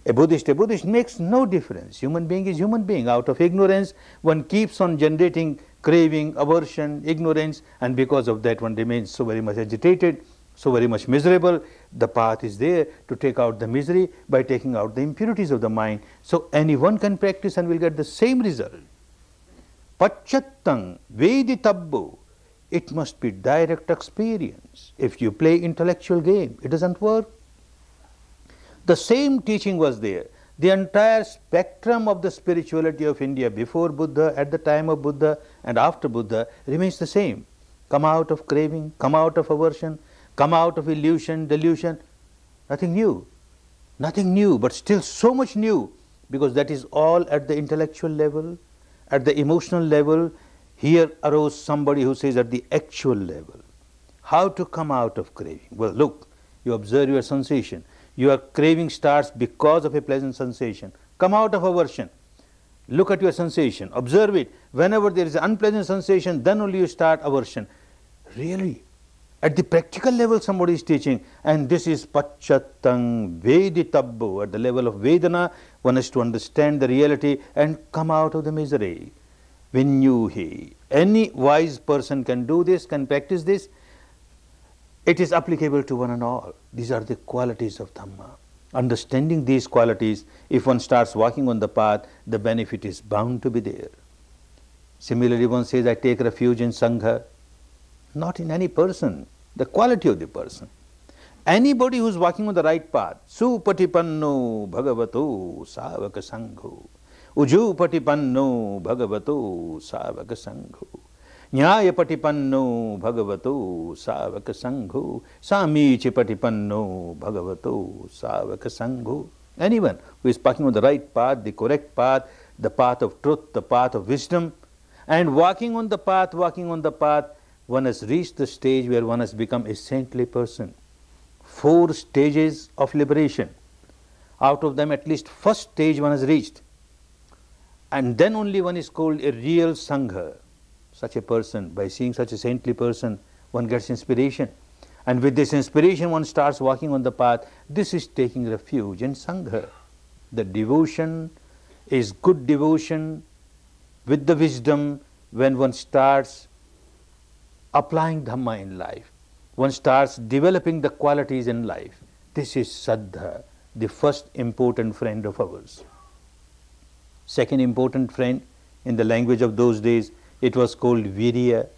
a Buddhist, a Buddhist makes no difference. Human being is human being. Out of ignorance, one keeps on generating craving, aversion, ignorance, and because of that one remains so very much agitated, so very much miserable, the path is there to take out the misery by taking out the impurities of the mind. So anyone can practice and will get the same result. Pachattang Veditabbu. It must be direct experience. If you play intellectual game, it doesn't work. The same teaching was there. The entire spectrum of the spirituality of India before Buddha, at the time of Buddha, and after Buddha remains the same. Come out of craving, come out of aversion, come out of illusion, delusion, nothing new. Nothing new, but still so much new, because that is all at the intellectual level, at the emotional level. Here arose somebody who says at the actual level, how to come out of craving? Well, look, you observe your sensation. Your craving starts because of a pleasant sensation. Come out of aversion. Look at your sensation. Observe it. Whenever there is an unpleasant sensation, then only you start aversion. Really? At the practical level, somebody is teaching, and this is pachatang veditabhu. At the level of Vedana, one has to understand the reality and come out of the misery. Vinyuhi. Any wise person can do this, can practice this. It is applicable to one and all. These are the qualities of Dhamma. Understanding these qualities, if one starts walking on the path, the benefit is bound to be there. Similarly, one says, I take refuge in Sangha not in any person, the quality of the person. Anybody who is walking on the right path, Supatipanno Bhagavato Savaka Sangho, Ujupatipanno Bhagavato Savaka Sangho, Nyayapatipanno Bhagavato Savaka Sangho, Samichipatipanno Bhagavato Savaka Sangho. Anyone who is walking on the right path, the correct path, the path of truth, the path of wisdom, and walking on the path, walking on the path, one has reached the stage where one has become a saintly person. Four stages of liberation. Out of them, at least first stage one has reached. And then only one is called a real Sangha. Such a person, by seeing such a saintly person, one gets inspiration. And with this inspiration, one starts walking on the path. This is taking refuge in Sangha. The devotion is good devotion with the wisdom when one starts applying Dhamma in life. One starts developing the qualities in life. This is Saddha, the first important friend of ours. Second important friend, in the language of those days, it was called Virya.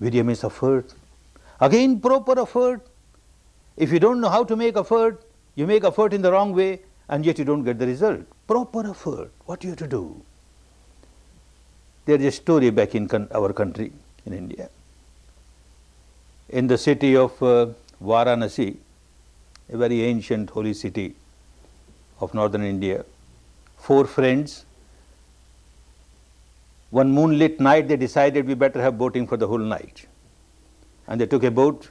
Virya means effort. Again, proper effort. If you don't know how to make effort, you make effort in the wrong way and yet you don't get the result. Proper effort. What you have to do? There is a story back in our country, in India in the city of uh, Varanasi, a very ancient holy city of northern India, four friends, one moonlit night they decided we better have boating for the whole night. And they took a boat.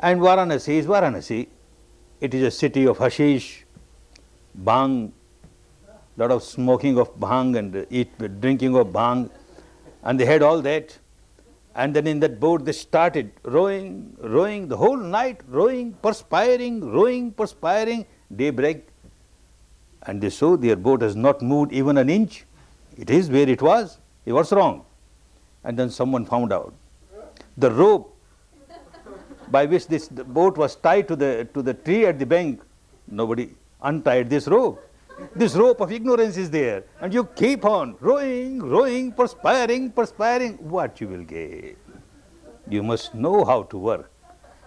And Varanasi is Varanasi. It is a city of hashish, bhang, lot of smoking of bhang and eat, drinking of bhang. And they had all that. And then in that boat they started rowing, rowing the whole night, rowing, perspiring, rowing, perspiring, daybreak. And they saw their boat has not moved even an inch. It is where it was. It was wrong. And then someone found out. The rope by which this boat was tied to the, to the tree at the bank, nobody untied this rope. This rope of ignorance is there. And you keep on rowing, rowing, perspiring, perspiring. What you will get? You must know how to work.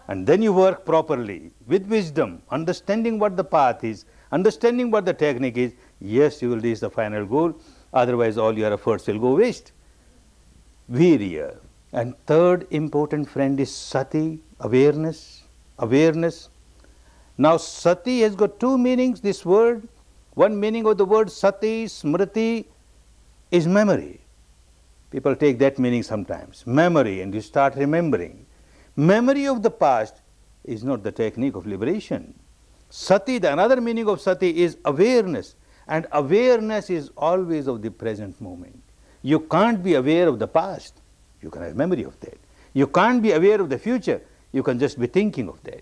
And then you work properly, with wisdom, understanding what the path is, understanding what the technique is. Yes, you will reach the final goal. Otherwise, all your efforts will go waste. Virya. And third important friend is sati, awareness. Awareness. Now, sati has got two meanings, this word. One meaning of the word sati, smriti is memory. People take that meaning sometimes. Memory, and you start remembering. Memory of the past is not the technique of liberation. Sati, the another meaning of sati is awareness, and awareness is always of the present moment. You can't be aware of the past. You can have memory of that. You can't be aware of the future. You can just be thinking of that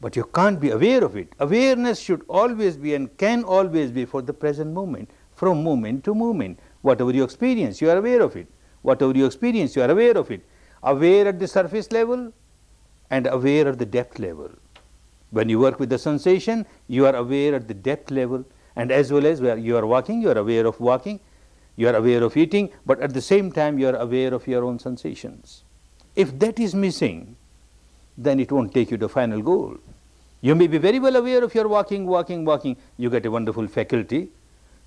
but you can't be aware of it. Awareness should always be and can always be for the present moment, from moment to moment. Whatever you experience, you are aware of it. Whatever you experience, you are aware of it. Aware at the surface level and aware at the depth level. When you work with the sensation, you are aware at the depth level and as well as where you are walking, you are aware of walking, you are aware of eating, but at the same time you are aware of your own sensations. If that is missing, then it won't take you to final goal. You may be very well aware of your walking, walking, walking. You get a wonderful faculty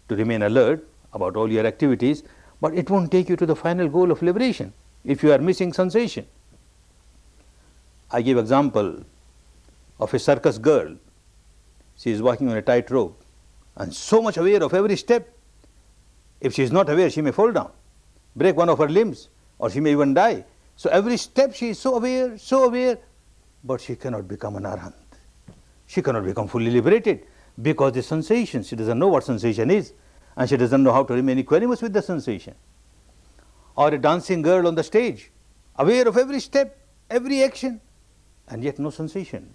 to remain alert about all your activities, but it won't take you to the final goal of liberation if you are missing sensation. I give example of a circus girl. She is walking on a tightrope and so much aware of every step. If she is not aware, she may fall down, break one of her limbs, or she may even die. So every step she is so aware, so aware, but she cannot become an arhat. She cannot become fully liberated because the sensation, she doesn't know what sensation is and she doesn't know how to remain equanimous with the sensation. Or a dancing girl on the stage, aware of every step, every action, and yet no sensation.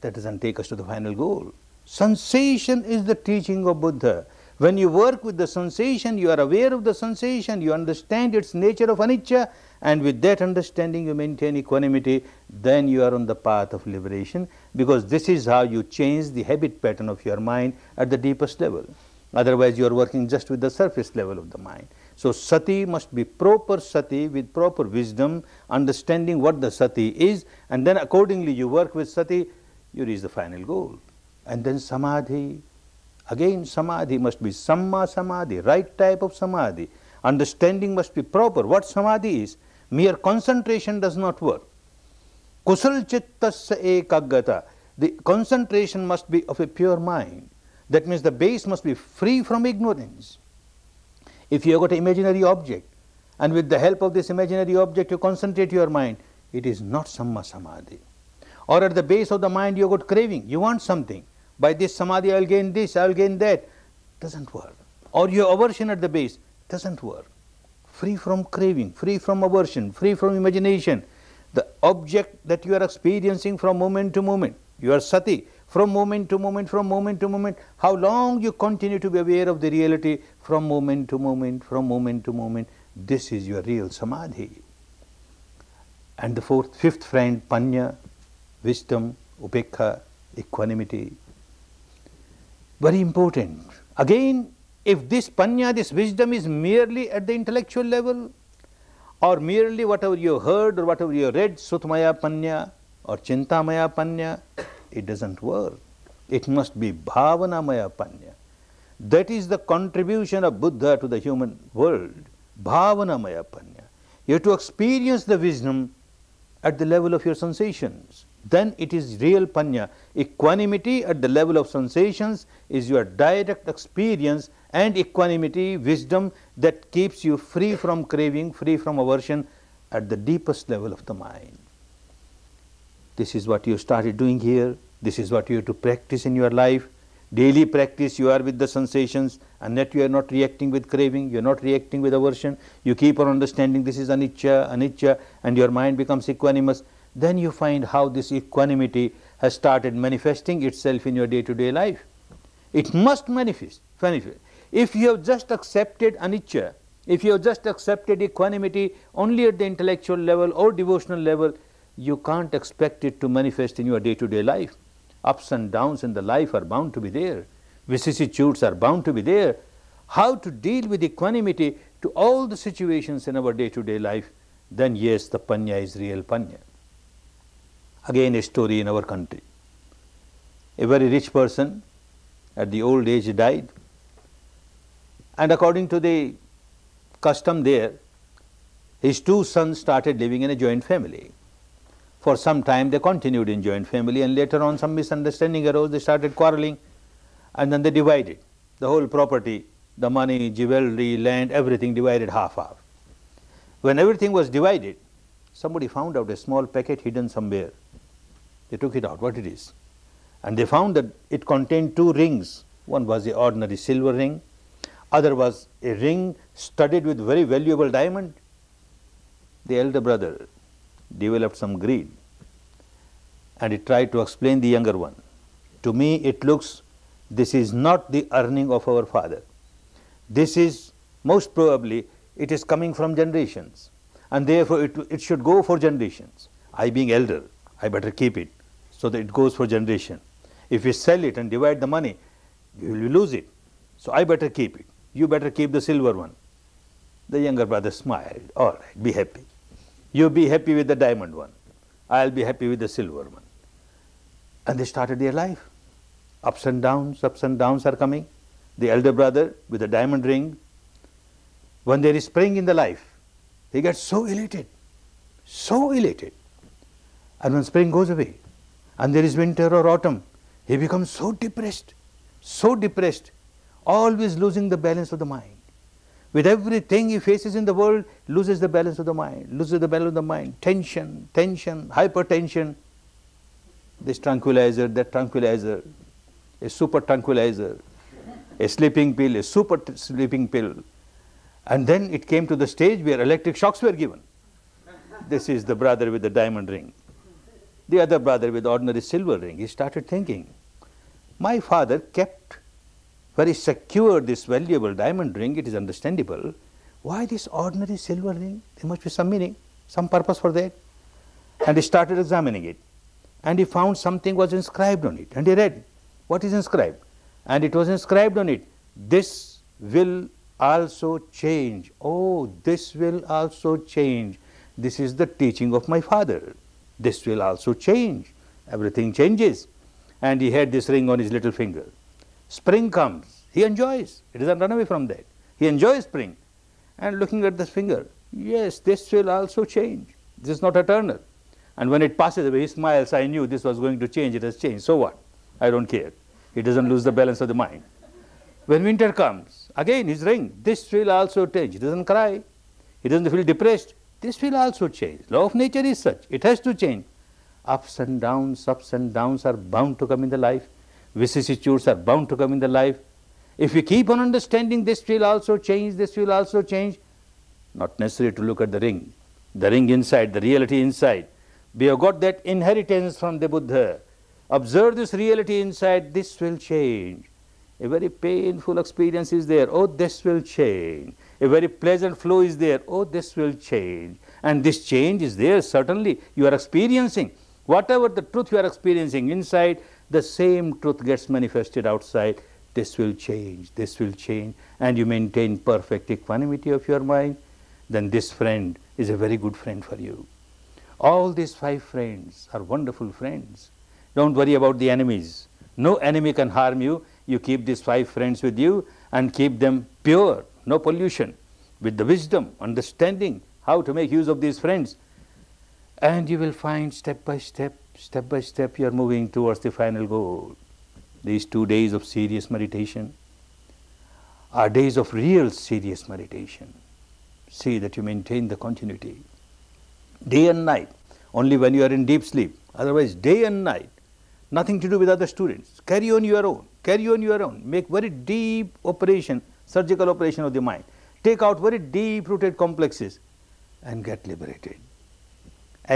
That doesn't take us to the final goal. Sensation is the teaching of Buddha. When you work with the sensation, you are aware of the sensation, you understand its nature of anicca, and with that understanding you maintain equanimity, then you are on the path of liberation because this is how you change the habit pattern of your mind at the deepest level. Otherwise, you are working just with the surface level of the mind. So, sati must be proper sati with proper wisdom, understanding what the sati is, and then accordingly you work with sati, you reach the final goal. And then samadhi. Again, samadhi must be samma samadhi, right type of samadhi. Understanding must be proper. What samadhi is? mere concentration does not work. Kusal chittasya ekagata, the concentration must be of a pure mind. That means the base must be free from ignorance. If you have got an imaginary object and with the help of this imaginary object you concentrate your mind, it is not samma samadhi. Or at the base of the mind you have got craving, you want something. By this samadhi I will gain this, I will gain that. Doesn't work. Or your aversion at the base, doesn't work free from craving, free from aversion, free from imagination. The object that you are experiencing from moment to moment, you are sati, from moment to moment, from moment to moment, how long you continue to be aware of the reality from moment to moment, from moment to moment, this is your real samadhi. And the fourth, fifth friend, panya, wisdom, upekha, equanimity. Very important. Again, if this panya, this wisdom is merely at the intellectual level or merely whatever you heard or whatever you read, sutmaya panya or chintamaya panya, it doesn't work. It must be bhavanamaya panya. That is the contribution of Buddha to the human world, bhavanamaya panya. You have to experience the wisdom at the level of your sensations. Then it is real panya. Equanimity at the level of sensations is your direct experience and equanimity, wisdom that keeps you free from craving, free from aversion at the deepest level of the mind. This is what you started doing here. This is what you have to practice in your life. Daily practice, you are with the sensations, and that you are not reacting with craving, you are not reacting with aversion. You keep on understanding this is anicca, anicca, and your mind becomes equanimous. Then you find how this equanimity has started manifesting itself in your day to day life. It must manifest, manifest if you have just accepted anicca, if you have just accepted equanimity only at the intellectual level or devotional level, you can't expect it to manifest in your day to day life. Ups and downs in the life are bound to be there, vicissitudes are bound to be there. How to deal with equanimity to all the situations in our day to day life, then yes, the panya is real panya. Again, a story in our country. A very rich person at the old age died and according to the custom there, his two sons started living in a joint family. For some time they continued in joint family and later on some misunderstanding arose, they started quarreling and then they divided the whole property, the money, jewelry, land, everything divided half-half. When everything was divided, somebody found out a small packet hidden somewhere. They took it out, what it is. And they found that it contained two rings. One was the ordinary silver ring other was a ring studded with very valuable diamond. The elder brother developed some greed and he tried to explain the younger one. To me it looks this is not the earning of our father. This is most probably it is coming from generations and therefore it, it should go for generations. I being elder, I better keep it so that it goes for generation. If we sell it and divide the money, we will lose it. So I better keep it you better keep the silver one. The younger brother smiled, all right, be happy. You be happy with the diamond one. I'll be happy with the silver one. And they started their life. Ups and downs, ups and downs are coming. The elder brother with the diamond ring. When there is spring in the life, he gets so elated, so elated. And when spring goes away, and there is winter or autumn, he becomes so depressed, so depressed always losing the balance of the mind. With everything he faces in the world, loses the balance of the mind, loses the balance of the mind, tension, tension, hypertension, this tranquilizer, that tranquilizer, a super tranquilizer, a sleeping pill, a super sleeping pill. And then it came to the stage where electric shocks were given. This is the brother with the diamond ring. The other brother with ordinary silver ring. He started thinking, my father kept very secure this valuable diamond ring, it is understandable. Why this ordinary silver ring? There must be some meaning, some purpose for that. And he started examining it. And he found something was inscribed on it. And he read, What is inscribed? And it was inscribed on it, This will also change. Oh, this will also change. This is the teaching of my father. This will also change. Everything changes. And he had this ring on his little finger. Spring comes, he enjoys, he doesn't run away from that. He enjoys spring. And looking at this finger, yes, this will also change. This is not eternal. And when it passes away, he smiles, I knew this was going to change, it has changed. So what? I don't care. He doesn't lose the balance of the mind. When winter comes, again his ring, this will also change. He doesn't cry. He doesn't feel depressed. This will also change. Law of nature is such. It has to change. Ups and downs, ups and downs are bound to come in the life vicissitudes are bound to come in the life. If we keep on understanding this will also change, this will also change, not necessary to look at the ring, the ring inside, the reality inside. We have got that inheritance from the Buddha. Observe this reality inside, this will change. A very painful experience is there, oh, this will change. A very pleasant flow is there, oh, this will change. And this change is there, certainly, you are experiencing. Whatever the truth you are experiencing inside, the same truth gets manifested outside. This will change, this will change, and you maintain perfect equanimity of your mind, then this friend is a very good friend for you. All these five friends are wonderful friends. Don't worry about the enemies. No enemy can harm you. You keep these five friends with you and keep them pure, no pollution, with the wisdom, understanding how to make use of these friends. And you will find step by step step by step you are moving towards the final goal. These two days of serious meditation are days of real serious meditation. See that you maintain the continuity. Day and night, only when you are in deep sleep, otherwise, day and night, nothing to do with other students. Carry on your own, carry on your own. Make very deep operation, surgical operation of the mind. Take out very deep rooted complexes and get liberated.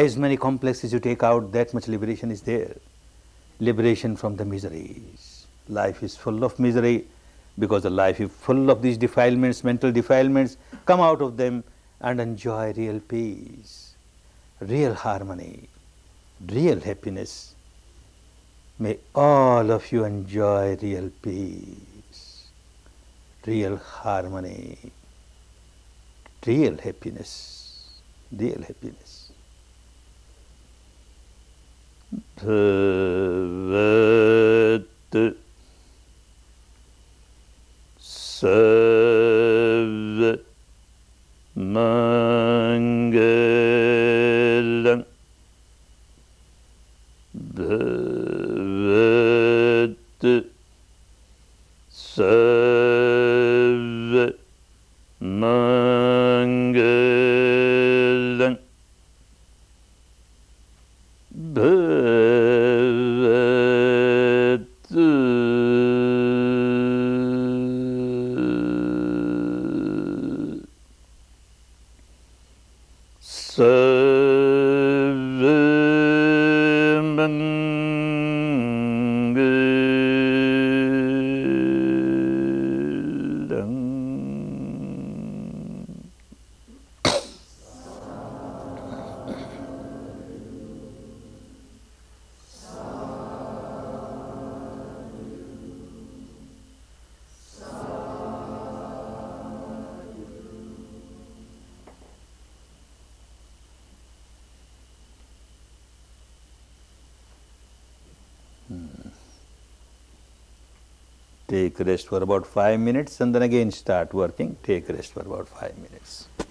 As many complexes you take out, that much liberation is there. Liberation from the miseries. Life is full of misery because the life is full of these defilements, mental defilements. Come out of them and enjoy real peace, real harmony, real happiness. May all of you enjoy real peace, real harmony, real happiness, real happiness. pövetty söve mangelen pövetty söv rest for about 5 minutes and then again start working, take rest for about 5 minutes.